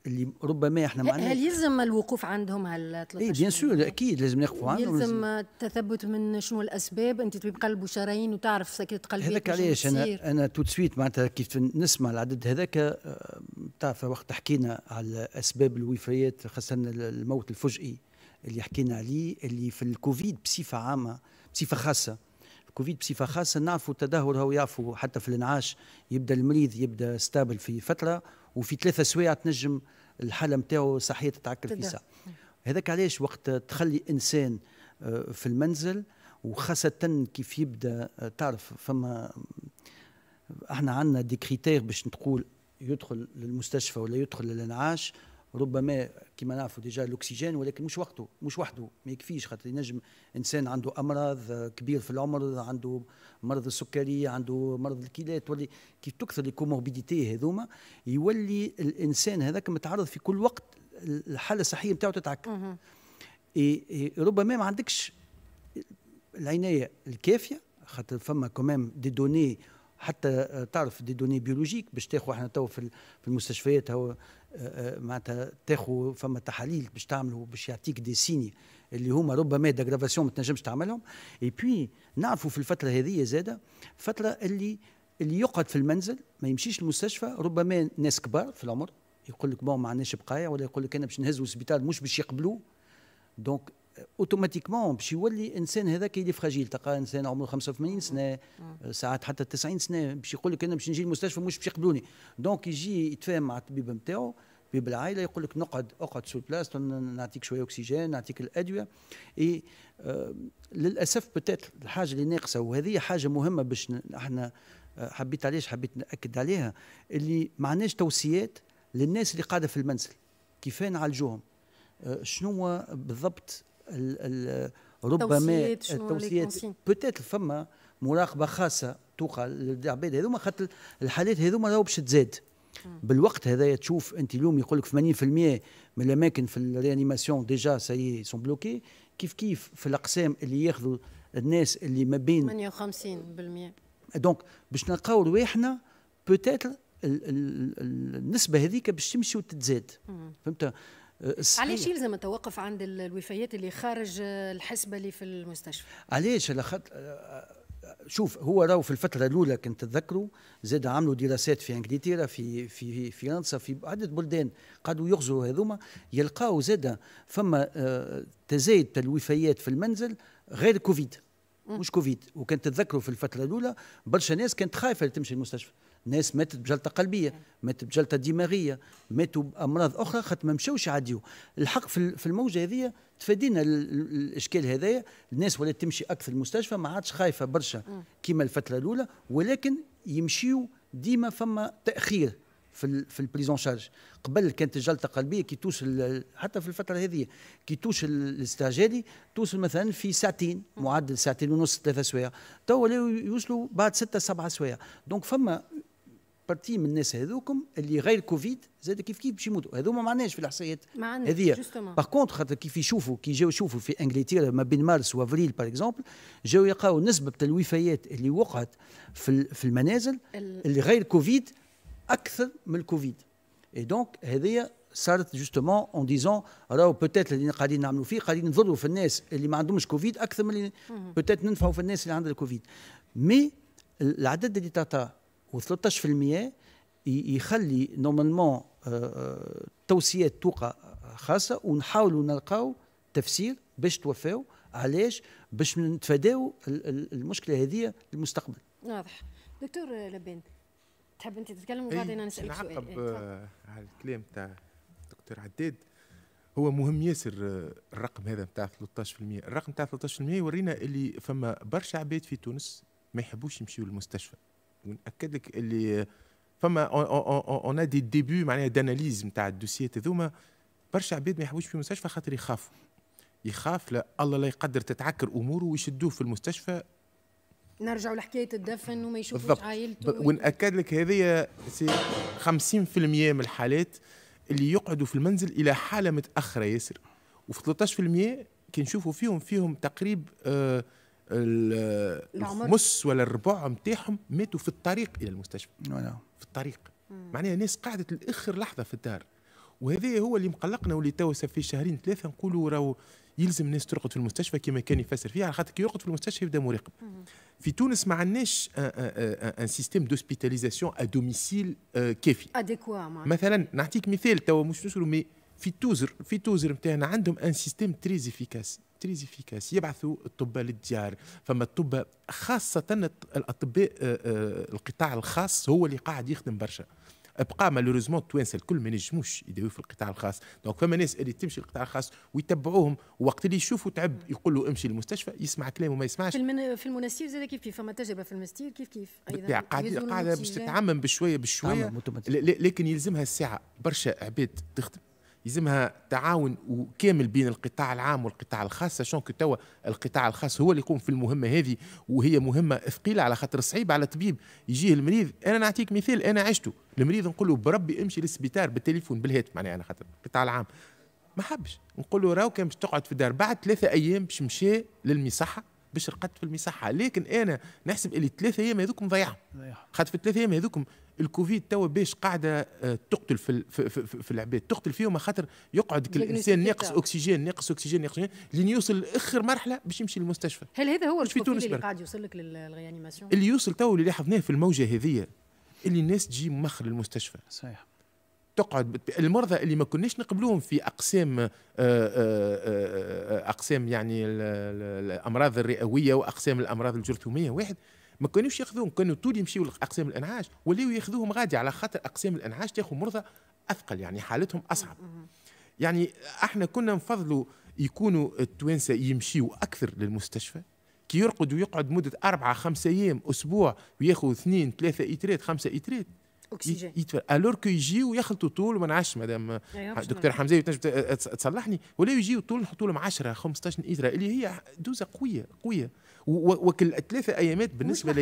اللي ربما احنا معناه هل يلزم الوقوف عندهم هال 13 اي بيان سور اكيد لازم نقفوا عندهم يلزم التثبت من شنو الاسباب انت طبيب قلب وشرايين وتعرف سكتة قلبيه هذاك علاش انا انا توت سويت معناتها كيف نسمع العدد هذاك أه، تعرف وقت حكينا على اسباب الوفيات خاصه الموت الفجئي اللي حكينا عليه اللي في الكوفيد بصفه عامه بصفه خاصه كوفيد بصفه خاصه نعرفوا التدهور هو يعرفوا حتى في الانعاش يبدا المريض يبدا ستابل في فتره وفي ثلاثة سوايع تنجم الحاله نتاعو صحيه تتعكر في ساعه هذاك علاش وقت تخلي انسان آه، في المنزل وخاصه كيف يبدا آه، تعرف فما احنا عندنا دي كريتير باش نقول يدخل للمستشفى ولا يدخل للانعاش ربما كما نعرفوا ديجا الاكسجين ولكن مش وقته مش وحده ما يكفيش خاطر ينجم انسان عنده امراض آه، كبير في العمر عنده مرض السكري عنده مرض الكلى تولي كي تكثر الكوموربيديتي هذوما يولي الانسان هذاك متعرض في كل وقت الحاله الصحيه نتاعو تتعكر ربما ما عندكش العنايه الكافيه خاطر فما كمام دي دوني حتى تعرف دي دوني بيولوجيك باش تاخذ احنا تو في المستشفيات هو معناتها تاخذ فما تحاليل باش تعملوا باش يعطيك دي سيني اللي هما ربما ديغرافاسيون ما تنجمش تعملهم اي بي نعرفوا في الفتره هذه زاده فتره اللي اللي يقعد في المنزل ما يمشيش المستشفى ربما ناس كبار في العمر يقول لك بون ما عندناش بقايا ولا يقول لك انا باش نهزوا السبيطار مش باش يقبلوه دونك اوتوماتيكمون باش يولي الانسان هذاك اللي فراجيل تلقى انسان عمره 85 سنه آه، ساعات حتى 90 سنه باش يقول لك انا باش نجي المستشفى مش باش يقبلوني دونك يجي يتفاهم مع الطبيب نتاعو طبيب العائله يقول لك نقعد اقعد سو بلاس نعطيك شويه اكسجين نعطيك الادويه اي آه، للاسف بتات الحاجه اللي ناقصه وهذه حاجه مهمه باش احنا آه، حبيت علاش حبيت ناكد عليها اللي ما عندناش توصيات للناس اللي قاعده في المنزل كيفاه نعالجوهم شنو بالضبط ربما التوصيات بوتيت فما مراقبه خاصه توقع للعباد هذوما خاطر الحالات هذوما راهو باش تزاد بالوقت هذايا تشوف انت اليوم يقول لك 80% من الاماكن في الريانيماسيون ديجا سي سون بلوكي كيف كيف في الاقسام اللي ياخذوا الناس اللي ما بين 58% دونك باش نلقاو رواحنا بوتيتر النسبه هذيك باش تمشي وتتزاد فهمت علاش يلزم التوقف عند الوفيات اللي خارج الحسبه اللي في المستشفى؟ علاش على خاطر شوف هو راهو في الفترة الأولى كنت تذكروا زاد عملوا دراسات في إنجلترا في في فرنسا في, في عدة بلدان قعدوا يغزوا هذوما يلقاو زاد فما آه، تزايد الوفيات في المنزل غير كوفيد مش كوفيد وكنت تذكروا في الفترة الأولى برشا ناس كانت خايفة تمشي المستشفى ناس ماتت بجلطه قلبيه ماتت بجلطه دماغيه ماتوا بامراض اخرى خاطر ما مشاوش عاديو الحق في الموجه هذه تفادينا الاشكال هذايا الناس ولات تمشي اكثر المستشفى ما عادش خايفه برشا كما الفتره الاولى ولكن يمشيو ديما فما تاخير في في البريزون شارج قبل كانت الجلطه قلبيه كي توصل حتى في الفتره هذه كي توصل الاستعجالي توصل مثلا في ساعتين معدل ساعتين ونص ثلاثه سوايع تو يوصلوا بعد ستة سبعة سوايع دونك فما بارتي من الناس هذوكم اللي غير كوفيد زاد كيف كيف باش يموتوا هذوما ما عندناش في الاحصائيات هذه باغ كونت خاطر كيف يشوفوا كي جاو يشوفوا في انجلترا ما بين مارس وافريل باغ اكزومبل جاو يلقاو نسبه الوفيات اللي وقعت في في المنازل اللي غير كوفيد اكثر من الكوفيد اي دونك هذه صارت جوستومون اون ديزون راهو بوتيت اللي قاعدين نعملوا فيه قاعدين نضروا في الناس اللي ما عندهمش كوفيد اكثر من اللي بوتيت ننفعوا في الناس اللي عندها الكوفيد مي العدد اللي تعطاه و13% يخلي نورمالمون آه، آه، توصيات توقع خاصه ونحاولوا نلقاو تفسير باش توفاو علاش باش نتفاداو المشكله هذه للمستقبل واضح دكتور لبين تحب انت تتكلم إيه، وبعدين انا نسالك سؤال نعقب آه، على الكلام تاع الدكتور عداد هو مهم ياسر الرقم هذا نتاع 13% الرقم نتاع 13% يورينا اللي فما برشا عباد في تونس ما يحبوش يمشيو للمستشفى وناكد لك اللي فما اون دي ديبي معناها داناليز نتاع الدوسيات هذوما برشا عباد ما يحبوش في المستشفى خاطر يخافوا يخاف لا الله لا يقدر تتعكر اموره ويشدوه في المستشفى نرجعوا لحكايه الدفن وما يشوفوش عائلته وناكد لك هذه 50% من الحالات اللي يقعدوا في المنزل الى حاله متاخره ياسر وفي 13% كي نشوفوا فيهم فيهم تقريب آه النص ولا الربع نتاعهم ماتوا في الطريق الى المستشفى نعم. في الطريق معناها ناس قعدت لاخر لحظه في الدار وهذا هو اللي مقلقنا واللي تو في شهرين ثلاثه نقولوا راهو يلزم الناس ترقد في المستشفى كما كان يفسر فيها على خاطر كي يرقد في المستشفى يبدا مراقب في تونس ما عندناش ان سيستيم دوسبيتاليزاسيون ا دوميسيل كافي اديكوا مثلا نعطيك مثال تو مش نسولو مي في توزر في توزر نتاعنا عندهم ان سيستيم تري افيكاس تريزيفيكاس يبعثوا الطباء للديار فما الطباء خاصه الاطباء آه، آه، القطاع الخاص هو اللي قاعد يخدم برشا بقى مالوريزمون التوانسه الكل ما نجموش يداوي في القطاع الخاص دونك فما ناس اللي تمشي للقطاع الخاص ويتبعوهم وقت اللي يشوفوا تعب يقول له امشي للمستشفى يسمع كلامه ما يسمعش في, المن... في المنستير زاد كيف كيف فما تجربه في المنستير كيف كيف ايضا قاعده قاعده باش تتعمم بشويه بشويه لكن يلزمها الساعه برشا عباد تخدم يلزمها تعاون كامل بين القطاع العام والقطاع الخاص شون كو توا القطاع الخاص هو اللي يقوم في المهمه هذه وهي مهمه ثقيله على خاطر صعيب على طبيب يجيه المريض انا نعطيك مثال انا عشته المريض نقول له بربي امشي للسبيتار بالتليفون بالهاتف معناها على خاطر القطاع العام ما حبش نقول له راهو كان باش تقعد في الدار بعد ثلاثة ايام باش مشى للمصحه باش رقدت في المصحه لكن انا نحسب اللي ثلاثة ايام هذوكم ضيعهم خاطر في الثلاثة ايام هذوكم الكوفيد توا باش قاعده آه، تقتل في في, العباد تقتل فيهم خاطر يقعد كل انسان ناقص اكسجين ناقص اكسجين ناقص اكسجين لين يوصل اخر مرحله باش يمشي للمستشفى هل هذا هو في اللي قاعد يوصل لك للغيانيماسيون اللي يوصل توا اللي لاحظناه في الموجه هذه اللي الناس تجي مخر للمستشفى صحيح تقعد المرضى اللي ما كناش نقبلوهم في اقسام آه، آه، اقسام يعني الامراض الرئويه واقسام الامراض الجرثوميه واحد ما كانوش ياخذوهم كانوا طول يمشيو لاقسام الانعاش ولاو ياخذوهم غادي على خاطر اقسام الانعاش تاخذ مرضى اثقل يعني حالتهم اصعب يعني احنا كنا نفضلوا يكونوا التوانسه يمشيوا اكثر للمستشفى كي يرقد ويقعد مده أربعة خمسة أيام أسبوع وياخذ اثنين ثلاثة إترات خمسة إترات اوكسجين يتفر الور كو يجيو يخلطوا طول ما نعرفش مدام دكتور حمزه تنجم تصلحني ولا يجيو طول نحطوا لهم 10 15 لتر اللي هي دوزه قويه قويه وكل ثلاثه ايامات بالنسبه لي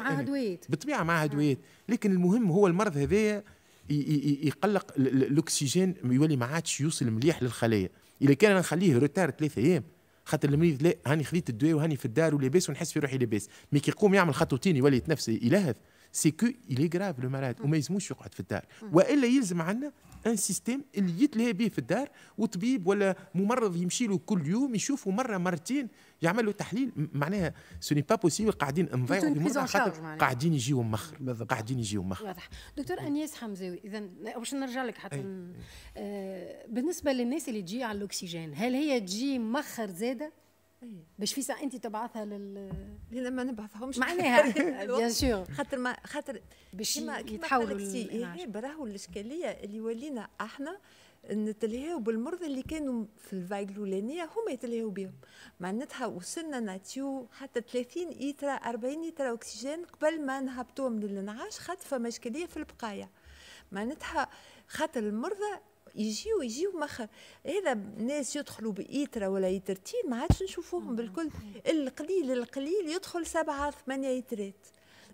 معها ادويات بالطبيعه معها ادويات لكن المهم هو المرض هذايا يقلق الاكسجين يولي ما عادش يوصل مليح للخلايا اذا كان نخليه روتار ثلاثة ايام خاطر المريض لا هاني خذيت الدواء وهاني في الدار ولاباس ونحس في روحي لاباس مي كي يقوم يعمل خطوتين يولي يتنفس يلهث سي كو الي جراف لو مالاد وما يلزموش يقعد في الدار والا يلزم عندنا ان سيستيم اللي يتلهى به في الدار وطبيب ولا ممرض يمشي له كل يوم يشوفه مره مرتين يعمل له تحليل معناها سوني با بوسيبل قاعدين نضيعوا خاطر قاعدين يجيو مخر قاعدين يجيو مخر واضح دكتور إيه. انياس حمزاوي اذا باش نرجع لك حتى إيه. آه بالنسبه للناس اللي تجي على الاكسجين هل هي تجي مخر زاده إيه. باش في ساعه انت تبعثها لل لان ما نبعثهمش معناها بيان [laughs] [laughs] سور خاطر ما خاطر باش يتحولوا إيه، إيه، راهو الاشكاليه اللي ولينا احنا نتلهاو بالمرضى اللي كانوا في الفايك الاولانيه هما يتلهاو بهم معناتها وصلنا ناتيو حتى 30 ايترا 40 ايترا اكسجين قبل ما نهبطوه من الانعاش خاطر فما اشكاليه في البقايا معناتها خاطر المرضى يجيو يجيو مخ هذا ناس يدخلوا بإيترا ولا إيترتين ما عادش نشوفوهم آه. بالكل القليل القليل يدخل سبعة ثمانية إيترات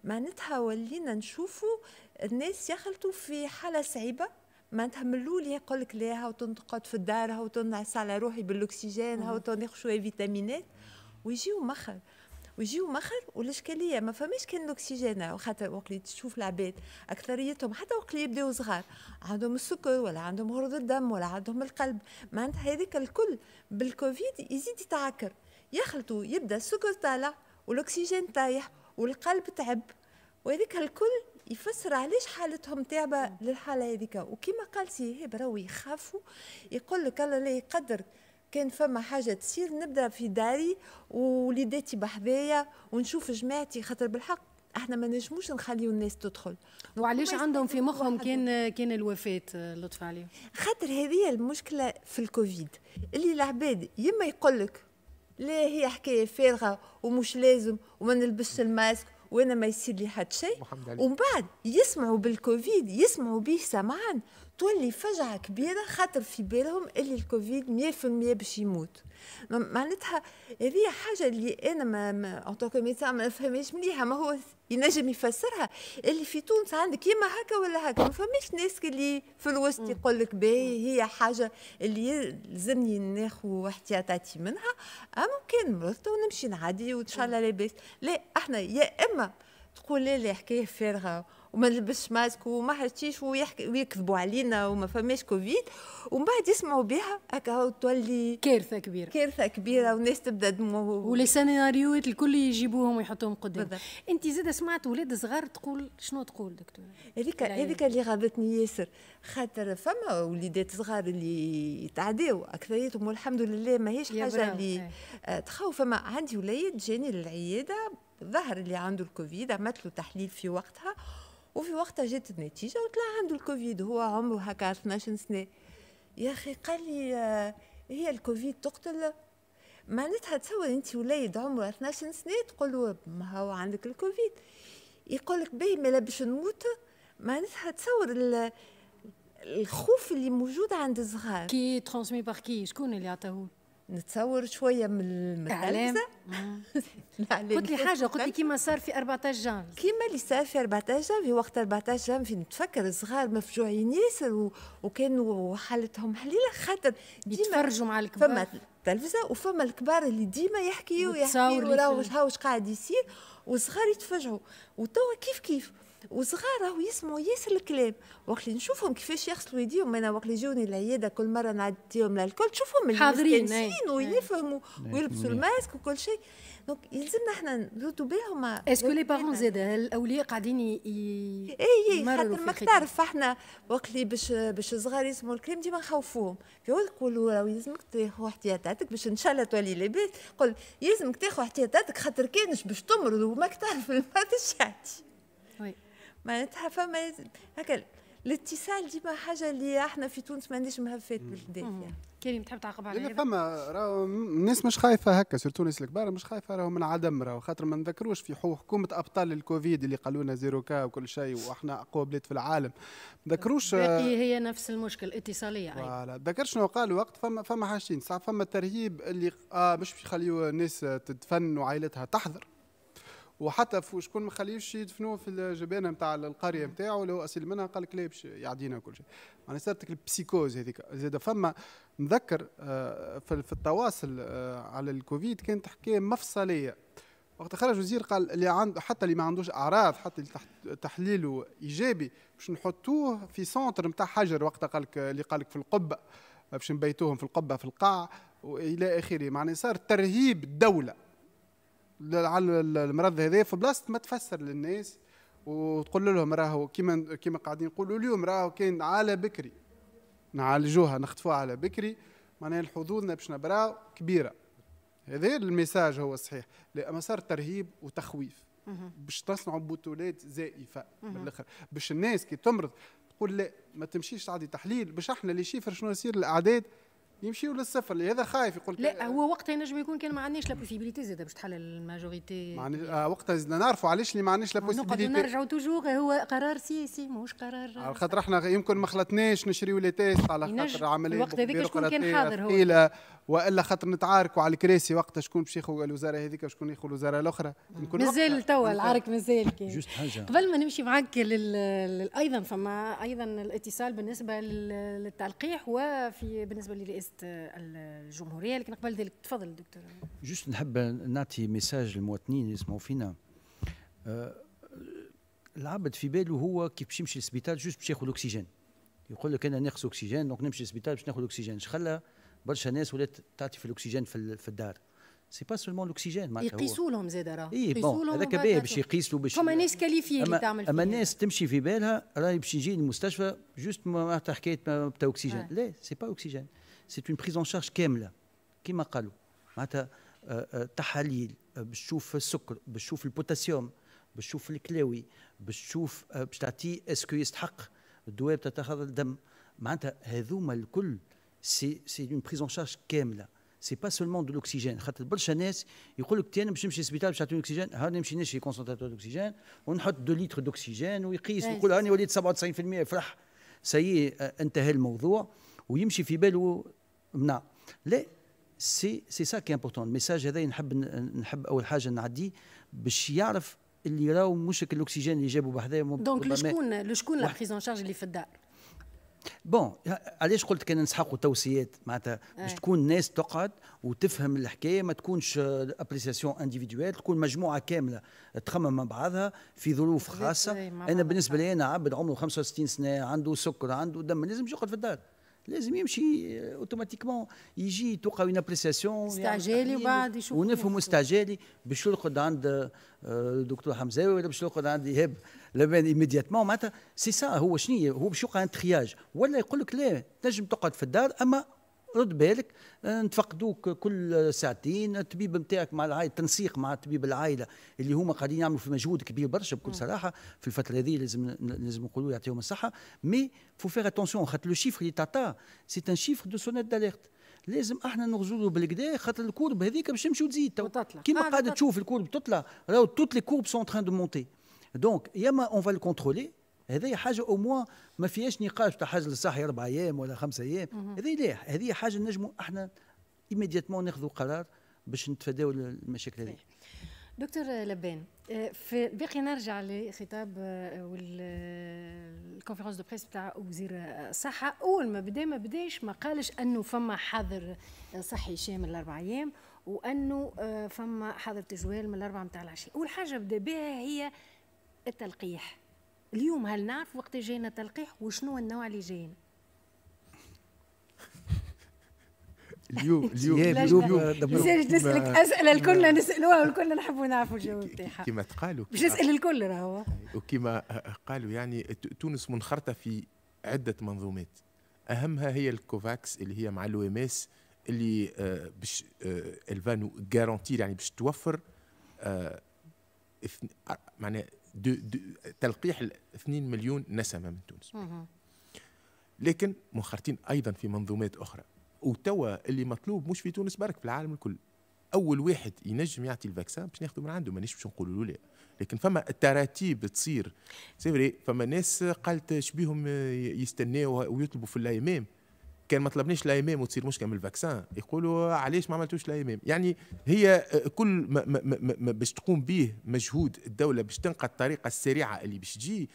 معناتها ولينا نشوفوا الناس يخلطوا في حالة صعيبة معناتها من الاول يقول لك لا وتنتقد في الدار وتنعس على روحي بالاكسجين هاو آه. شويه فيتامينات ويجيو مخر ويجيو مخر والاشكاليه ما فماش كان الاكسجين خاطر وقت اللي تشوف العباد اكثريتهم حتى وقت اللي يبداو صغار عندهم السكر ولا عندهم هروب الدم ولا عندهم القلب معناتها هذيك الكل بالكوفيد يزيد يتعكر يخلطوا يبدا السكر طالع والاكسجين طايح والقلب تعب وهذيك الكل يفسر علاش حالتهم تعبه للحاله هذيك وكما قال سي هبه راهو يخافوا يقول لك الله لا يقدر كان فما حاجه تصير نبدا في داري وليداتي بحذايا ونشوف جماعتي خاطر بالحق احنا ما نجموش نخليو الناس تدخل وعلاش عندهم في مخهم كان كان الوفاه لطف عليهم خاطر هذه المشكله في الكوفيد اللي العباد يما يقول لك لا هي حكايه فارغه ومش لازم وما نلبسش الماسك وانا ما يصير لي حد شيء ومن بعد يسمعوا بالكوفيد يسمعوا به سمعا تولي فجعة كبيرة خاطر في بالهم اللي الكوفيد مية في المية باش يموت معناتها هذه حاجة اللي أنا ما ما ما نفهمهاش مليحة ما هو ينجم يفسرها اللي في تونس عندك يما هكا ولا هكا ما فماش ناس اللي في الوسط يقول لك باهي هي حاجة اللي يلزمني ناخو احتياطاتي منها أما أه، كان مرضت ونمشي نعدي وإن شاء الله لاباس لا احنا يا إما تقول لي حكاية فارغة وما نلبسش ماسك وما حرتيش ويكذبوا علينا وما فماش كوفيد ومن بعد يسمعوا بها هكا تولي كارثه كبيره كارثه كبيره والناس تبدا دمو ولي سيناريوهات الكل يجيبوهم ويحطوهم قدام انت زاد سمعت ولاد صغار تقول شنو تقول دكتور هذيك هذيك اللي غابتني ياسر خاطر فما وليدات صغار اللي تعداو اكثريتهم والحمد لله ماهيش حاجه اللي إيه. آه، تخوف فما عندي وليد جاني للعياده ظهر اللي عنده الكوفيد عملت له تحليل في وقتها وفي وقتها جات النتيجه وطلع عنده الكوفيد هو عمره هكا 12 سنه يا اخي قال لي هي الكوفيد تقتل معناتها تصور انت وليد عمره 12 سنه تقول له ما هو عندك الكوفيد يقول لك باهي ما باش نموت معناتها تصور الخوف اللي موجود عند الصغار كي ترانسمي بار كي شكون اللي عطاهولك نتصور شويه من التلفزه [laughs] قلت لي حاجه قلت لي كيما صار في 14 جان كيما اللي صار في 14 في وقت 14 في نتفكر صغار مفجوعين ياسر وكانوا حالتهم حليله خاطر يتفرجوا مع الكبار فما التلفزه وفما الكبار اللي ديما يحكيوا يحكيوا وراه واش قاعد يصير وصغار يتفاجئوا وتوا كيف كيف وصغار راهو يسمعوا ياسر الكلام وقت اللي نشوفهم كيفاش يغسلوا يديهم انا وقت اللي يجوني العياده كل مره نعديهم للكل تشوفهم حاضرين ويفهموا ويلبسوا الماسك وكل شيء دونك يلزمنا احنا نردوا بهم اسكو لي بارون زاد الاولياء قاعدين ي... اي خاطر ما تعرف احنا وقت اللي باش باش صغار يسمعوا الكلام ديما نخوفوهم يقولوا راهو يلزمك تاخذ احتياطاتك باش ان شاء الله تولي لاباس قل يلزمك تاخذ احتياطاتك خاطر كانش باش تمرض وماك تعرف الماتش [laughs] الشعبي معناتها فما هكا الاتصال ديما حاجه اللي احنا في تونس ما عندناش مهفات بالكدا كريم تحب تعقب على فما راهو الناس مش خايفه هكا سورتو الناس الكبار مش خايفه راهو من عدم راهو خاطر ما نذكروش في حكومه ابطال الكوفيد اللي قالوا لنا زيرو كا وكل شيء واحنا اقوى بلاد في العالم ما ذكروش آه، باقي هي نفس المشكل اتصاليه فوالا ذكرش شنو قال وقت فما فما حاجتين ساعه فما ترهيب اللي آه مش يخليوا الناس تدفن وعائلتها تحضر وحتى شكون ما خليوش يدفنوه في الجبانه نتاع القريه نتاعو هو اصيل منها قال لك لا باش يعدينا كل شيء معناها صارت البسيكوز هذيك زاد فما نذكر آه، في التواصل آه، على الكوفيد كانت حكايه مفصليه وقت خرج وزير قال اللي عنده حتى اللي ما عندوش اعراض حتى اللي تحليله ايجابي باش نحطوه في سونتر نتاع حجر وقت قال لك اللي قال لك في القبه باش نبيتوهم في القبه في القاع والى اخره معناها صار ترهيب الدوله على المرض هذا في بلاصه ما تفسر للناس وتقول لهم راهو كيما كيما قاعدين نقولوا اليوم راهو كان على بكري نعالجوها نخطفوها على بكري معناها الحظوظنا باش نبراو كبيره هذا الميساج هو الصحيح مسار ترهيب وتخويف باش تصنعوا بطولات زائفه من الاخر باش الناس كي تمرض تقول لا ما تمشيش تعدي تحليل باش احنا اللي شيفر شنو يصير الاعداد يمشيو للصفر لهذا خايف يقول لا هو وقتها ينجم يكون كان ما عندناش لا بوسيبيليتي زاد باش تحل الماجوريتي معني آه، وقتها زدنا نعرفوا علاش اللي ما عندناش لا بوسيبيليتي نرجعوا توجور هو قرار سياسي موش قرار على خاطر احنا يمكن ما خلطناش نشريو لي تيست على خاطر عمليه الوقت هذاك شكون كان حاضر هو والا خاطر نتعاركوا على الكراسي وقتها شكون باش ياخذ الوزاره هذيك وشكون ياخذ الوزاره الاخرى مازال توا العرك مازال كاين قبل ما نمشي معك ايضا فما ايضا الاتصال بالنسبه للتلقيح وفي بالنسبه للرئاسه رئاسه الجمهوريه لكن قبل ذلك تفضل دكتور جوست نحب نعطي ميساج للمواطنين اللي يسمعوا فينا أه العبد في باله هو كي باش يمشي للسبيطار جوست باش ياخذ الاكسجين يقول لك انا ناقص اكسجين دونك نمشي للسبيطار باش ناخذ اش خلى برشا ناس ولات تعطي في الاكسجين في, الدار سي با سولمون الاكسجين معناتها يقيسوا لهم زاد راه اي بون هذاك باهي باش يقيسوا باش فما ناس كاليفيين اللي تعمل اما الناس تمشي في بالها راهي باش يجي المستشفى جوست معناتها حكايه تا اكسجين آه. لا سي با اكسجين سيت اون بريز شارج كامله كما قالوا معناتها تحاليل باش تشوف السكر باش تشوف البوتاسيوم باش تشوف الكلاوي باش تشوف باش تعطي اسكو يستحق الدواء بتاع تاخذ الدم معناتها هذوما الكل سي سي اون بريز شارج كامله سي با سولمون دو لوكسيجين خاطر برشا ناس يقول لك انا باش نمشي للسبيطار باش يعطوني اكسجين ها نمشي نشري كونسنتراتور دوكسيجين ونحط دو لتر دوكسيجين ويقيس ويقول هاني وليت 97% فرح سي انتهى الموضوع ويمشي في باله منع لا سي سي سا كي امبورتون الميساج هذا نحب نحب اول حاجه نعديه باش يعرف اللي راهو مشكل الاكسجين اللي جابوا بحذايا دونك لشكون لشكون لا شارج اللي في الدار بون علاش قلت كان نسحقوا توصيات معناتها باش تكون الناس تقعد وتفهم الحكايه ما تكونش ابريسياسيون انديفيدوال تكون مجموعه كامله تخمم مع بعضها في ظروف خاصه انا بالنسبه لي انا عبد عمره 65 سنه عنده سكر عنده دم لازم يقعد في الدار لازم يمشي اوتوماتيكمون يجي توقع اون ابريسياسيون استعجالي وبعد يشوف ونفهم استعجالي باش يرقد عند الدكتور آه، حمزاوي ولا باش يرقد عند ايهاب لبان ايميدياتمون معناتها سي سا هو شنو هو باش يوقع ان ولا يقول لك لا تنجم تقعد في الدار اما رد بالك آه، نتفقدوك كل ساعتين الطبيب نتاعك مع العائله تنسيق مع طبيب العائله اللي هما قاعدين يعملوا في مجهود كبير برشا بكل صراحه في الفتره هذه لازم لازم نقولوا يعطيهم الصحه مي فو فيغ اتونسيون خاطر لو شيفر اللي تعطاه سي ان شيفر دو سونيت داليرت لازم احنا نغزولو بالكدا خاطر الكورب هذيك باش تمشي وتزيد وتطلع كيما آه، قاعد تشوف الكورب تطلع راهو توت لي كورب سون تران دو مونتي دونك يا ما اون فا كونترولي هذه حاجه او موا ما فيهاش نقاش تاع حاجه للصحي اربع ايام ولا خمسة ايام هذه لا هذه حاجه نجموا احنا ايميدياتمون ناخذوا قرار باش نتفاداو المشاكل هذه دكتور لبان آه، في باقي نرجع لخطاب آه، والكونفرنس آه، دو بريس بتاع وزير الصحه اول ما بدا ما بداش ما قالش انه فما حظر صحي شامل الاربع ايام وانه فما حظر تجوال من الاربعه نتاع العشيه اول حاجه بدا بها هي التلقيح اليوم هل نعرف وقت جينا تلقيح وشنو النوع اللي جاينا [laughs] اليوم [laughs] اليوم اليوم باش نسالك اسئله الكل نسالوها والكل نحبوا نعرفوا الجواب تاعها كما تقالوا باش نسال الكل راهو وكما قالوا يعني تونس منخرطه في عده منظومات اهمها هي الكوفاكس اللي هي مع الاو ام اس اللي آه، باش الفانو آه، جارونتير يعني باش توفر آه، معناها دو دو تلقيح 2 مليون نسمه من تونس لكن منخرطين ايضا في منظومات اخرى وتوا اللي مطلوب مش في تونس برك في العالم الكل اول واحد ينجم يعطي الفاكسان باش ناخذه من عنده مانيش باش نقولوا له لا لكن فما التراتيب تصير سي فري فما ناس قالت شبيهم آه، يستناو ويطلبوا في الايمام كان ما طلبناش لايمام وتصير مشكله من الفاكسان يقولوا علاش ما عملتوش لايمام يعني هي آه، كل ما, ما, ما, ما باش تقوم به مجهود الدوله باش تنقى الطريقه السريعه اللي باش تجي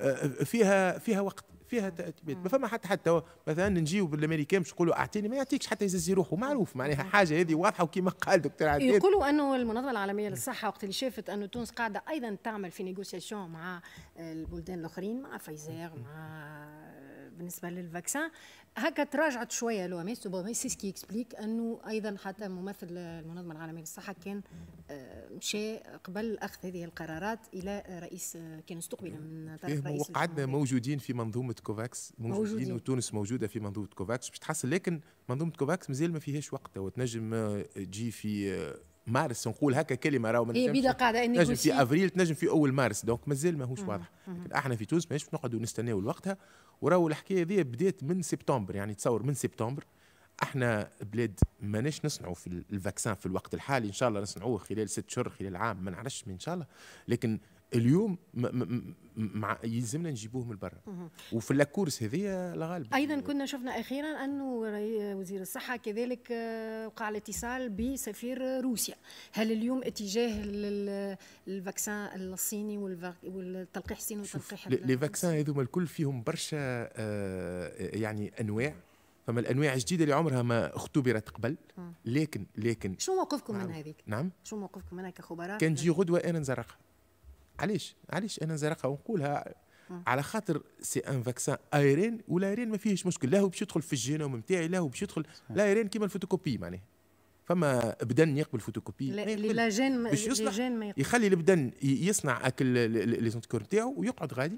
آه، آه، فيها فيها وقت فيها تاثيرات ما فما حتى حتى مثلا نجيو بالامريكان باش يقولوا اعطيني ما يعطيكش حتى يزز روحه معروف معناها حاجه هذه واضحه وكما قال دكتور عادل يقولوا انه المنظمه العالميه للصحه وقت اللي شافت انه تونس قاعده ايضا تعمل في نيغوسياسيون مع البلدان الاخرين مع فايزر مع بالنسبه للفاكسان هكا تراجعت شويه لو ميس بو ميس سي سكي اكسبليك انه ايضا حتى ممثل المنظمه العالميه للصحه كان آه، مشى قبل اخذ هذه القرارات الى رئيس آه، كان استقبل من طرف رئيس وقعدنا موجودين في منظومه كوفاكس موجودين, موجودين وتونس موجوده في منظومه كوفاكس باش تحصل لكن منظومه كوفاكس مازال ما فيهاش وقت وتنجم آه، تجي في مارس نقول هكا كلمه راهو هي بيدا قاعده نجم في افريل تنجم في اول مارس دونك مازال ماهوش واضح لكن احنا في تونس ماهيش نقعدوا نستناو وقتها وراهو الحكايه هذه بدات من سبتمبر يعني تصور من سبتمبر احنا بلاد ماناش نصنعوا في الفاكسان في الوقت الحالي ان شاء الله نصنعوه خلال ست شهور خلال عام ما نعرفش ان شاء الله لكن اليوم مع يلزمنا نجيبوه من برا وفي لاكورس هذه الغالب ايضا كنا شفنا اخيرا انه وزير الصحه كذلك آه، وقع الاتصال بسفير روسيا هل اليوم اتجاه الفاكسان الصيني والتلقيح الصيني والتلقيح لي فاكسان هذوما الكل فيهم برشا آه، آه، يعني انواع فما الانواع الجديده اللي عمرها ما اختبرت قبل لكن لكن شو موقفكم من هذيك؟ نعم شو موقفكم منها كخبراء؟ كان تجي غدوه انا نزرقها علاش علاش انا نزرقها ونقولها آه. على خاطر سي ان فاكسان ايرين والايرين ما فيهش مشكل لا هو باش يدخل في الجينوم نتاعي لا هو باش يدخل الايرين كيما الفوتوكوبي معناها فما بدن يقبل فوتوكوبي لا جين ما يقبل. يخلي البدن يصنع اكل لي سونتيكور نتاعو ويقعد غادي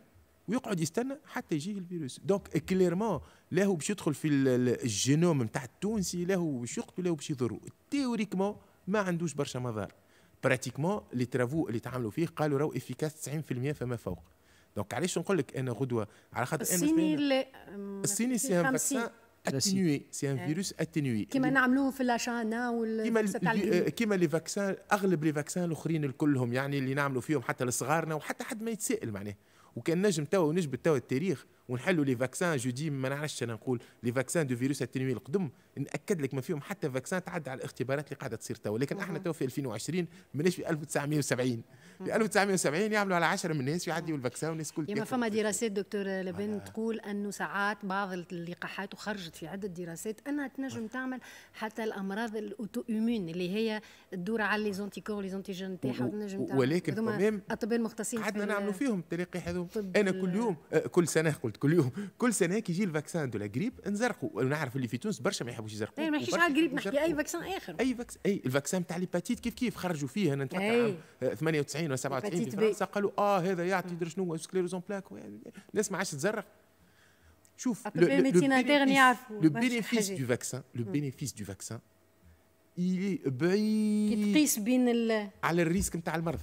ويقعد يستنى حتى يجيه الفيروس دونك كليرمون لا هو باش يدخل في الجينوم نتاع التونسي لا هو باش يقتل لا هو باش يضر تيوريكمون ما عندوش برشا مضار براتيكمون لي ترافو اللي تعملوا فيه قالوا راهو افيكاس 90% فما فوق دونك علاش نقول لك انا غدوه على خاطر الصيني الصيني سي ان فاكسان سي ان فيروس اتينوي كيما يعني نعملوه في لاشانا وال كيما لي فاكسان اغلب لي فاكسان الاخرين كلهم يعني اللي نعملوا فيهم حتى لصغارنا وحتى حد ما يتسائل معناه وكان نجم توا ونجبد توا التاريخ ونحلوا لي فاكسان جو دي ما نعرفش انا نقول لي فاكسان دو فيروس التنوير القدم ناكد لك ما فيهم حتى فاكسان تعدى على الاختبارات اللي قاعده تصير توا لكن احنا توا في 2020 ماناش في 1970 في 1970 يعملوا على 10 من الناس يعديوا الفاكسان والناس كل يما فما دراسات دكتور لبن تقول انه ساعات بعض اللقاحات وخرجت في عده دراسات انها تنجم تعمل حتى الامراض الاوتو ايمون اللي هي تدور على لي زونتيكور لي زونتيجين تاعها تنجم ولكن الاطباء المختصين قعدنا نعملوا فيهم التلقيح هذو انا كل يوم أه، كل سنه قلت زاد كل يوم كل سنه كيجي الفاكسان دو لا غريب نزرقوا ونعرف اللي في تونس برشا ما يحبوش يزرقوا ما نحكيش على غريب نحكي اي فاكسان اخر اي فاكس اي الفاكسان تاع ليباتيت كيف كيف خرجوا فيه انا نتفكر عام 98 ولا 97 في فرنسا قالوا اه هذا يعطي درا شنو سكليروزون بلاك الناس ما عادش تزرق شوف لو بينيفيس دو فاكسان لو بينيفيس دو فاكسان il بعيد كي تقيس بين ال... على الريسك نتاع المرض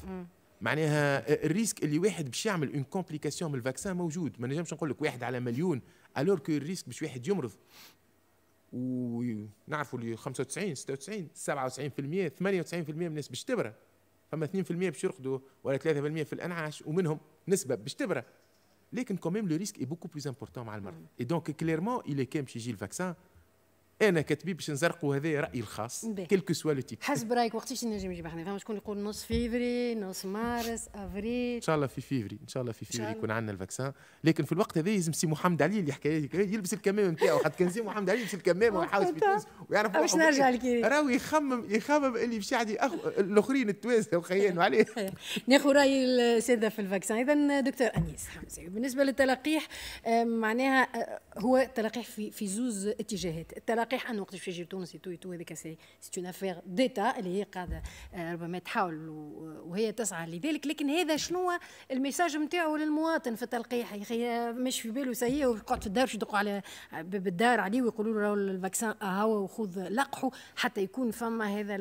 معناها آه، الريسك اللي واحد باش يعمل اون كومبليكاسيون من الفاكسان موجود ما نجمش نقول لك واحد على مليون الور كو الريسك باش واحد يمرض ونعرفوا اللي 95 96 97% 98% من الناس باش تبرى فما 2% باش يرقدوا ولا 3% في الانعاش ومنهم نسبه باش تبرى لكن كوميم لو ريسك اي بوكو بلوز امبورتون مع المرض اي دونك كليرمون الي كان باش يجي الفاكسان انا كاتبيه باش نزرقوا هذا رايي الخاص كيلكو سوا لو تيب حسب رايك وقتاش نجم يجي حنا فما شكون يقول نص فيفري نص مارس افريل ان شاء الله في فيفري ان شاء الله في فيفري يكون عندنا الفاكسان لكن في الوقت هذا لازم سي محمد علي اللي حكايه يلبس الكمامه نتاعو حتى كان سي محمد علي يلبس الكمامه ويحاول في تونس ويعرف باش نرجع لك راهو يخمم يخمم اللي باش يعدي الاخرين التوانسه وخيانوا [laughs] عليه ناخذ راي الساده في الفاكسان اذا دكتور انيس بالنسبه للتلقيح معناها آه، هو تلقيح في في زوز اتجاهات التلقيح صحيح انه وقت باش يجي لتونس تو تو هذيك سي اون افير ديتا اللي هي قاعده آه، ربما تحاول وهي تسعى لذلك لكن هذا شنو الميساج نتاعو للمواطن في التلقيح يا اخي مش في باله سي ويقعد في الدار يدقوا على باب الدار عليه ويقولوا له الفاكسان اهو وخذ لقحه حتى يكون فما هذا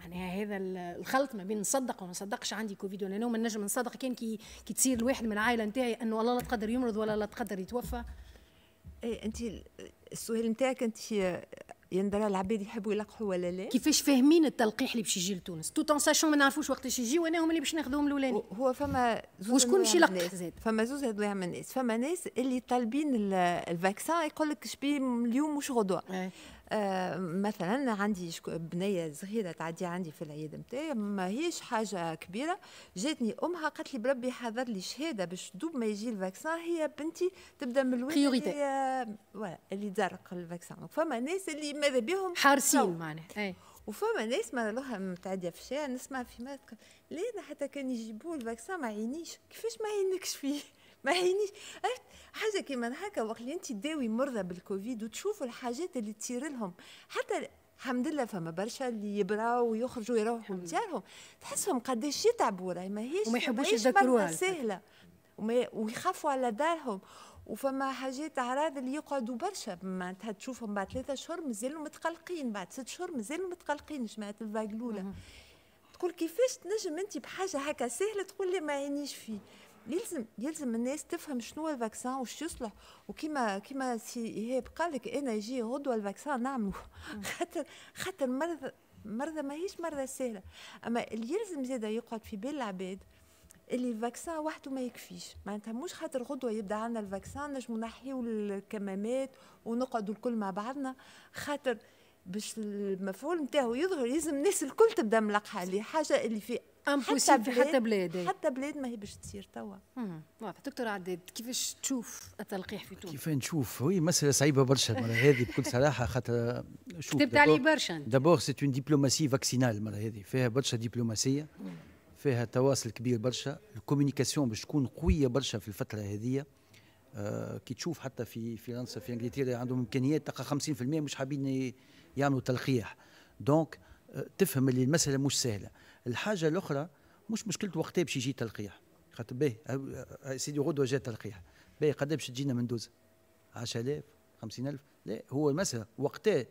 معناها هذا الخلط ما بين نصدق وما نصدقش عندي كوفيد ولا نوم نجم نصدق كان كي, كي تصير الواحد من العائله نتاعي انه والله لا تقدر يمرض ولا لا تقدر يتوفى اي انت السؤال نتاعك انت يندرى العباد يحبوا يلقحوا ولا لا كيفاش فاهمين التلقيح اللي باش يجي لتونس تو تون ساشون ما نعرفوش وقتاش يجي وانا هما اللي باش ناخذوهم الاولاني هو فما زوز وشكون باش يلقح زاد فما زوز هذو من الناس فما ناس اللي طالبين الفاكسان يقول لك شبيه اليوم مش غدوه إيه. آه، مثلا عندي بنيه صغيره تعدي عندي في العيد نتاعي ماهيش حاجه كبيره جاتني امها قالت لي بربي حضر لي شهاده باش دوب ما يجي الفاكسان هي بنتي تبدا من الوين اللي اللي تزرق الفاكسان فما ناس اللي ماذا بهم حارسين معناها إيه. وفما ناس ما لها متعديه في الشارع نسمع في ماتك ليه حتى كان يجيبوه الفاكسان ما عينيش كيفاش ما عينكش فيه ما هينيش حاجه كيما هكا وقت اللي انت تداوي مرضى بالكوفيد وتشوفوا الحاجات اللي تصير لهم حتى الحمد لله فما برشا اللي يبراو ويخرجوا يروحوا لديارهم تحسهم قداش يتعبوا راهي ماهيش وما يحبوش يذكروها سهله ويخافوا على دارهم وفما حاجات اعراض اللي يقعدوا برشا معناتها تشوفهم بعد ثلاثة اشهر مازالوا متقلقين بعد ست اشهر مازالوا متقلقين جماعه الفاج تقول كيفاش تنجم انت بحاجه هكا سهله تقول لي ما عينيش فيه يلزم يلزم الناس تفهم شنو الفاكسان وش يصلح وكيما كيما سي ايهاب قال لك انا يجي غدوه الفاكسان نعمله [laughs] خاطر خاطر مرض مرضى ماهيش مرضى سهله اما اللي يلزم زاده يقعد في بال العباد اللي الفاكسان وحده ما يكفيش معناتها مش خاطر غدوه يبدا عندنا الفاكسان نجمو نحيو الكمامات ونقعدوا الكل مع بعضنا خاطر باش المفعول نتاعو يظهر لازم الناس الكل تبدا ملقحه لي حاجه اللي في امبوسيبل حتى, حتى بلاد حتى بلاد ما هي باش تصير توا واضح دكتور عداد كيفاش تشوف التلقيح في تونس كيف نشوف وي مساله صعيبه برشا هذه بكل صراحه خاطر شوف كتبت عليه برشا دابور سي اون دبلوماسي فاكسينال المره هذه فيها برشا دبلوماسيه فيها تواصل كبير برشا الكوميونيكاسيون باش تكون قويه برشا في الفتره هذه آه كي تشوف حتى في فرنسا في انجلترا عندهم امكانيات تلقى 50% مش حابين يعملوا تلقيح دونك euh, تفهم اللي المساله مش سهله الحاجه الاخرى مش مشكلته وقتها باش يجي تلقيح خاطر باهي سيدي غدوه جا تلقيح باهي قد باش تجينا من دوز 10000 50000 لا هو المساله وقتها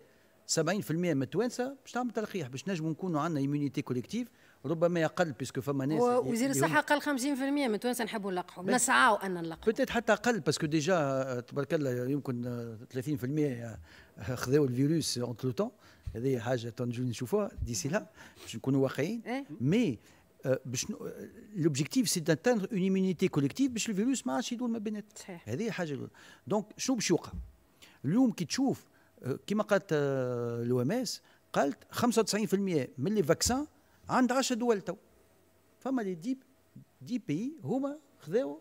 70% من التوانسه باش تعمل تلقيح باش نجموا نكونوا عندنا ايمونيتي كوليكتيف ربما يقل بيسكو فما ناس وزير الصحه قال 50% من التوانسه نحبوا نلقحوا نسعوا ان نلقحوا بتات حتى اقل باسكو آه، ديجا تبارك الله يمكن 30% آه، خذوا الفيروس اونت لو تون هذه حاجه تنجو نشوفوها ديسي لا باش نكونوا واقعيين مي إيه. آه، باش لوبجيكتيف سي داتاندر اون ايمونيتي كوليكتيف باش الفيروس ما عادش يدور ما بينات هذه حاجه دونك شنو باش يوقع اليوم كي تشوف آه، كما قالت آه، الو ام اس قالت 95% من لي فاكسان عند 10 دول تو فما لي دي دي بي هما خذاو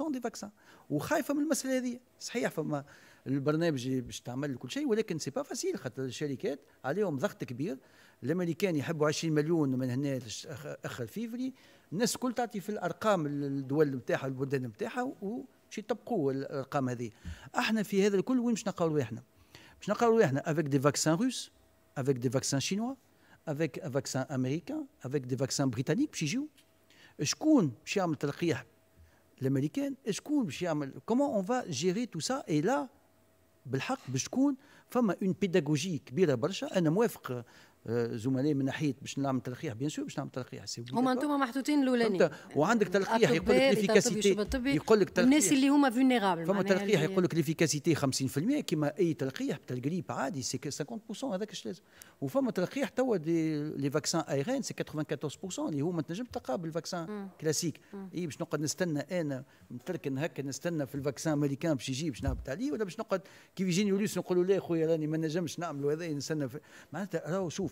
95% دي فاكسان وخايفه من المساله هذه صحيح فما البرنامج باش تعمل كل شيء ولكن سي با فاسيل خاطر الشركات عليهم ضغط كبير الامريكان يحبوا 20 مليون من هنا اخر فيفري الناس الكل تعطي في الارقام الدول نتاعها البلدان نتاعها وش يطبقوا الارقام هذه احنا في هذا الكل وين باش نلقاو احنا باش نلقاو احنا افيك دي فاكسان روس افيك دي فاكسان شينوا افيك فاكسان امريكان افيك دي فاكسان بريتانيك باش يجيو شكون باش يعمل تلقيح الامريكان شكون باش يعمل كومون اون فا جيري تو سا اي لا بالحق باش تكون فما اون بيداغوجي كبيره برشا انا موافق آه، زملائي من ناحيه باش نعمل تلقيح بيان سور باش نعمل تلقيح هما انتم محطوطين الاولاني وعندك تلقيح يقول لك ليفيكاسيتي يقول لك تلقيح الناس اللي هما فينيرابل فما تلقيح يقول لك ليفيكاسيتي 50% كيما اي تلقيح تاع الجريب عادي سي 50% هذاك اش لازم وفما تلقيح توا لي فاكسان اي رين سي 94% اللي هو ما تنجم تقابل الفاكسان كلاسيك اي باش نقعد نستنى انا نتركن هكا نستنى في الفاكسان امريكان باش يجي باش نهبط عليه ولا باش نقعد كيف يجيني وليس نقول له لا خويا راني ما نجمش نعملوا هذا نستنى معناتها راهو شوف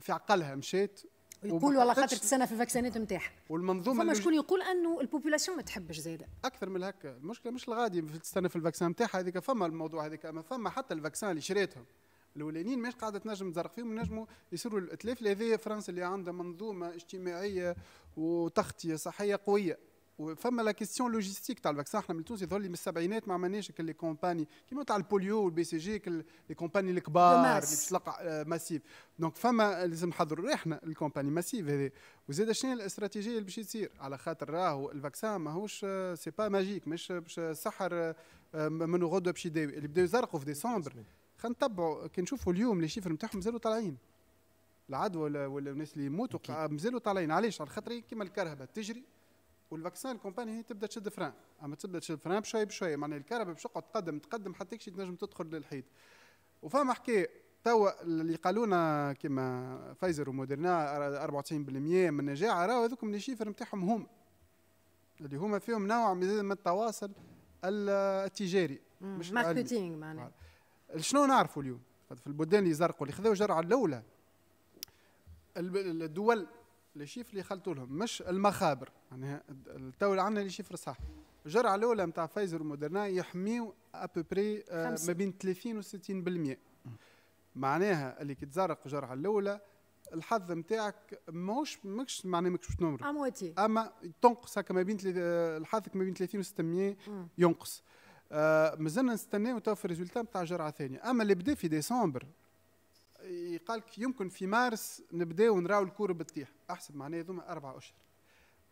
في عقلها مشيت يقول والله خاطر السنه في فاكسينات نتاعها والمنظومه فما شكون يقول انه البوبولاسيون ما تحبش زاده اكثر من هكا المشكله مش الغادي تستنى في الفاكسان نتاعها هذيك فما الموضوع هذيك اما فما حتى الفاكسان اللي شريتهم الاولانيين مش قاعده تنجم تزرق فيهم ينجموا يصيروا الاتلاف اللي فرنسا اللي عندها منظومه اجتماعيه وتغطيه صحيه قويه وفما لا كيستيون لوجيستيك تاع الفاكسان احنا من تونس يظهر لي من السبعينات ما عملناش كل لي كومباني كيما تاع البوليو والبي سي جي كل لي كومباني الكبار اللي باش تلقى ماسيف آه، دونك فما لازم نحضروا احنا الكومباني ماسيف هذه وزاد شنو الاستراتيجيه اللي باش تصير على خاطر راهو الفاكسان ماهوش سي با ماجيك مش باش سحر آه، من غدوه باش يداوي اللي بداو يزرقوا في ديسمبر خلينا نتبعوا كي نشوفوا اليوم لي شيفر نتاعهم مازالوا طالعين العدوى ولا الناس اللي يموتوا مازالوا طالعين علاش على خاطر كيما الكرهبه تجري والفاكسان الكومباني هي تبدا تشد فران اما تبدا تشد فران بشوي بشوي معناها الكهرباء باش تقعد تقدم تقدم حتى كي تنجم تدخل للحيط وفما حكايه توا اللي قالونا كما فايزر وموديرنا 94% من النجاعه راهو هذوك من الشيفر نتاعهم هم اللي هما فيهم نوع من التواصل التجاري مش ماركتينغ معناها شنو نعرفوا اليوم في البلدان اللي زرقوا اللي خذوا الجرعه الاولى الدول لي شيف اللي خلطوا لهم مش المخابر يعني تو عندنا لي شيفر صح الجرعه الاولى نتاع فايزر ومودرنا يحميو ابوبري آه، ما بين 30 و 60% معناها اللي كي تزرق الجرعه الاولى الحظ نتاعك ماهوش ماكش معناها ماكش باش تنمرض اما تنقص هكا ما بين آه، الحظك ما بين 30 و 600 ينقص آه مازلنا نستناو تو في الريزولتا نتاع الجرعه الثانيه اما اللي بدا في ديسمبر لك يمكن في مارس نبداو نراو الكوره بتطيح احسب معناها هذوما اربع اشهر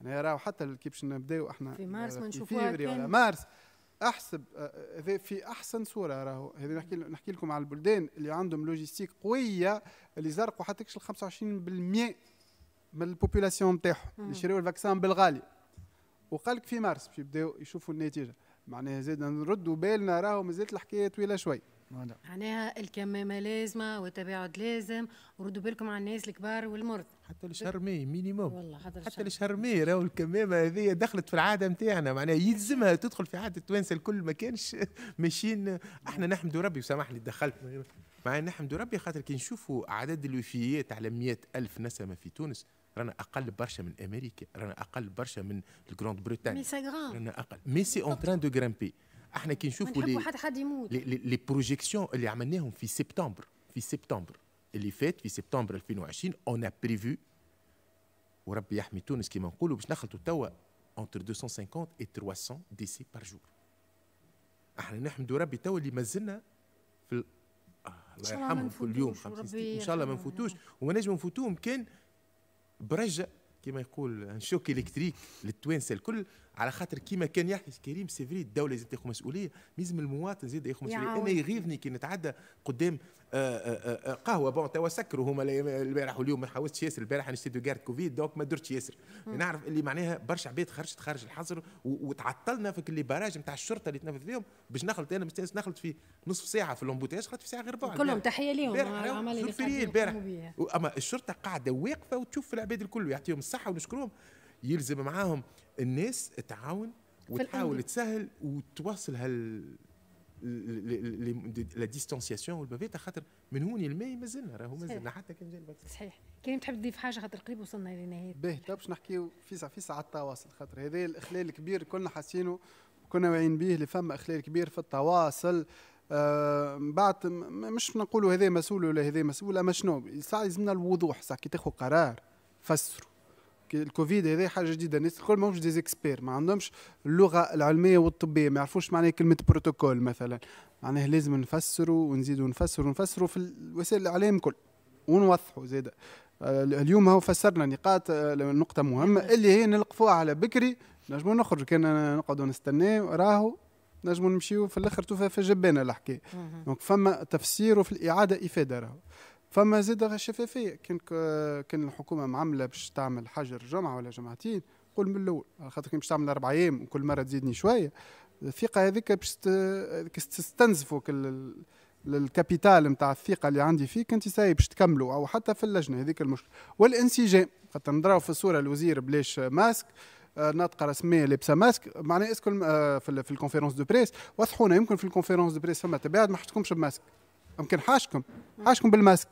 معناها راهو حتى كي باش نبداو احنا في مارس ما نشوفوها ولا مارس احسب آه، آه، في احسن صوره راهو هذا نحكي نحكي لكم على البلدان اللي عندهم لوجيستيك قويه اللي زرقوا حتى كش 25% من البوبولاسيون نتاعهم اللي شريوا الفاكسان بالغالي وقال لك في مارس باش يبداو يشوفوا النتيجه معناها زاد نردوا بالنا راهو مازالت الحكايه طويله شوي معناها الكمامه لازمه والتباعد لازم وردوا بالكم على الناس الكبار والمرض حتى الشهر ماي مينيموم والله حتى, حتى الشهر ماي راهو الكمامه هذه دخلت في العاده نتاعنا معناها يلزمها تدخل في عاده التوانسه الكل ما كانش [laughs] ماشيين احنا نحمدوا ربي وسامحني دخلت مع نحمد ربي خاطر كي نشوفوا عدد الوفيات على مئة ألف نسمة في تونس رانا اقل برشا من امريكا رانا اقل برشا من الجراند بريتانيا رانا اقل مي سي اون تران دو غرامبي احنا كي نشوفوا لي حد حد يموت لي بروجيكسيون اللي عملناهم في سبتمبر في سبتمبر اللي فات في سبتمبر 2020 اون بريفو وربي يحمي تونس كيما نقولوا باش نخلطوا توا انتر 250 و 300 ديسي بار jour. احنا نحمدوا ربي توا اللي مازلنا في آه، الله يرحمهم في اليوم ان شاء الله ما نفوتوش وما نجم نفوتوهم كان برجة كما يقول ان شوك الكتريك للتوانسه الكل على خاطر كيما كان يحكي كريم سيفري الدوله لازم تاخذ مسؤوليه لازم المواطن زاد ياخذ مسؤوليه انا يغيظني كي نتعدى قدام آآ آه، آآ آه، آه، قهوه بون توا سكروا هما البارح واليوم ما حاولتش ياسر البارح نشتي دو كارت كوفيد دونك ما درتش ياسر نعرف اللي معناها برشا عباد خرجت خارج الحظر وتعطلنا في اللي باراج نتاع الشرطه اللي تنفذ فيهم باش نخلط انا مستانس نخلط في نصف ساعه في اللومبوتاج خلطت في ساعه غير بعد كلهم تحيه ليهم البارح اما الشرطه قاعده واقفه وتشوف في العباد الكل يعطيهم الصحه ونشكرهم يلزم معاهم الناس تعاون وتحاول تسهل وتوصل هال لا ديستانسياسيون والبافيتا خاطر من هون الماء مازلنا راهو مازلنا حتى كان جا الفاكسين صحيح كريم تحب تضيف حاجه خاطر قريب وصلنا لنهايه باهي تو باش نحكيو فيسع فيسع على التواصل خاطر هذا الاخلال الكبير كلنا حاسينه وكنا واعيين به اللي فما اخلال كبير في التواصل آه، من آه بعد مش نقولوا هذا مسؤول ولا هذا مسؤول اما شنو ساعه يلزمنا الوضوح ساعه كي تاخذ قرار فسره الكوفيد هذا حاجه جديده الناس الكل ماهمش ديزيكسبير ما عندهمش اللغه العلميه والطبيه ما يعرفوش معناها كلمه بروتوكول مثلا معناها لازم نفسروا ونزيدوا نفسروا ونفسروا في وسائل الاعلام كل ونوضحوا زاده آه، اليوم هو فسرنا نقاط آه، نقطه مهمه اللي هي نلقفوها على بكري نجمو نخرج كان نقعدوا نستناه راهو نجمو نمشيو في الاخر توفى في جبانه الحكايه دونك فما تفسير وفي الاعاده افاده راهو فما زاد شفافيه كان كان الحكومه معمله باش تعمل حجر جمعه ولا جمعتين قول من الاول على خاطر كي باش تعمل اربع ايام وكل مره تزيدني شويه الثقه هذيك باش كل الكابيتال نتاع الثقه اللي عندي فيك انت ساي باش تكملوا او حتى في اللجنه هذيك المشكله والانسجام خاطر نضراو في الصوره الوزير بلاش ماسك آه، ناطقه رسميه لابسه ماسك معناها اسكو آه، في الكونفيرونس دو بريس وضحونا يمكن في الكونفيرونس دو بريس فما تباعد ما حطكمش بماسك يمكن حاشكم حاشكم بالماسك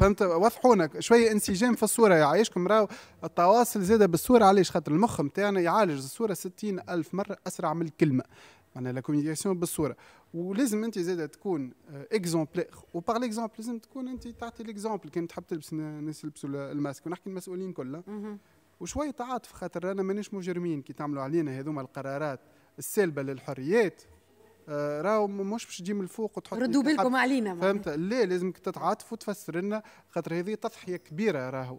فهمت وضحونا شويه انسجام في الصوره يعيشكم راهو التواصل زاد بالصوره علاش خاطر المخ نتاعنا يعالج الصوره 60 الف مره اسرع من الكلمه معناها لا بالصوره ولازم انت زاد تكون اكزومبلير وبار ليكزومبل لازم تكون انت تعطي ليكزومبل كان تحب تلبس الناس يلبسوا الماسك ونحكي المسؤولين كلها وشويه تعاطف خاطر رانا مانيش مجرمين كي تعملوا علينا هذوما القرارات السالبه للحريات آه، راهو مش باش تجي من الفوق وتحط ردوا بالكم علينا فهمت لا لازمك تتعاطف وتفسر لنا خاطر هذه تضحيه كبيره راهو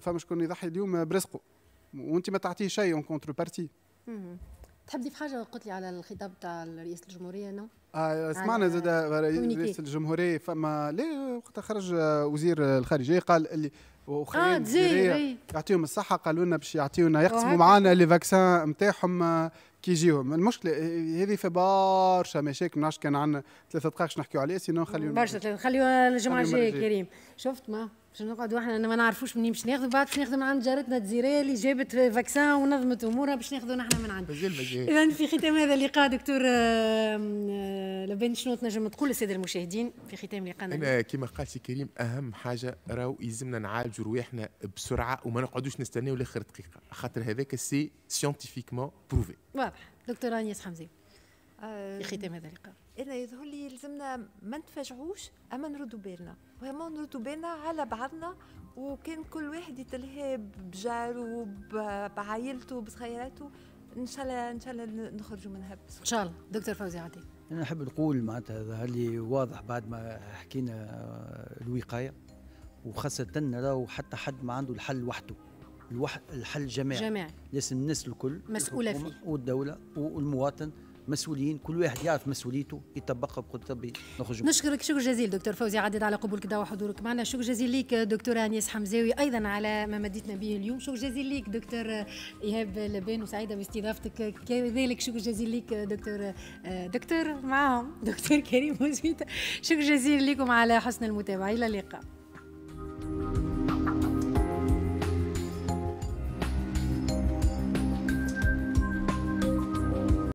فما شكون يضحي اليوم آه، برزقه وانت ما تعطيه شيء اون كونتر بارتي تحب في حاجه قلت لي على الخطاب تاع رئيس الجمهوريه نو آه سمعنا زاد رئيس الجمهوريه فما لا وقت خرج آه، وزير الخارجيه قال اللي وخير آه يعطيهم الصحه قالوا لنا باش يعطيونا يقسموا معانا لي فاكسان نتاعهم كيجيهم المشكله هذه في برشا مشاكل ما كان عندنا ثلاثه دقائق نحكيو عليها سينو نخليو برشا ثلاثه نخليو الجمعه الجايه كريم شفت ما باش نقعدوا احنا ما نعرفوش منين باش ناخذوا بعد باش ناخذوا من عند جارتنا الجزيريه اللي جابت فاكسان ونظمت امورها باش ناخذوا نحن من عندها. اذا في ختام هذا اللقاء دكتور آه، لبين شنو تنجم تقول للساده المشاهدين في ختام لقاءنا انا كما قال سي كريم اهم حاجه راهو يلزمنا نعالجوا رواحنا بسرعه وما نقعدوش نستناو لاخر دقيقه خاطر هذاك سي سيانتيفيكمون بروفي. واضح دكتور انيس حمزي آه، في ختام هذا اللقاء. انا يظهر لي لازمنا ما نتفاجعوش اما نردوا بالنا فريمون نردوا بالنا على بعضنا وكان كل واحد يتلهى بجاره بعائلته بصغيراته ان شاء الله ان شاء الله نخرجوا منها ان شاء الله دكتور فوزي عدي انا نحب نقول معناتها ظهر لي واضح بعد ما حكينا الوقايه وخاصه راهو حتى حد ما عنده الحل وحده الحل جماعي جماعي لازم الناس الكل مسؤوله فيه والدوله والمواطن مسؤولين كل واحد يعرف مسؤوليته يطبقها بكل طبي نخرج نشكرك شكر جزيل دكتور فوزي عدد على قبولك دعوة حضورك معنا شكر جزيل ليك دكتورة أنيس حمزاوي أيضا على ما مديتنا به اليوم شكر جزيل ليك دكتور إيهاب لبان وسعيدة باستضافتك كذلك شكر جزيل ليك دكتور دكتور معهم دكتور كريم وزويته شكر جزيل لكم على حسن المتابعة إلى اللقاء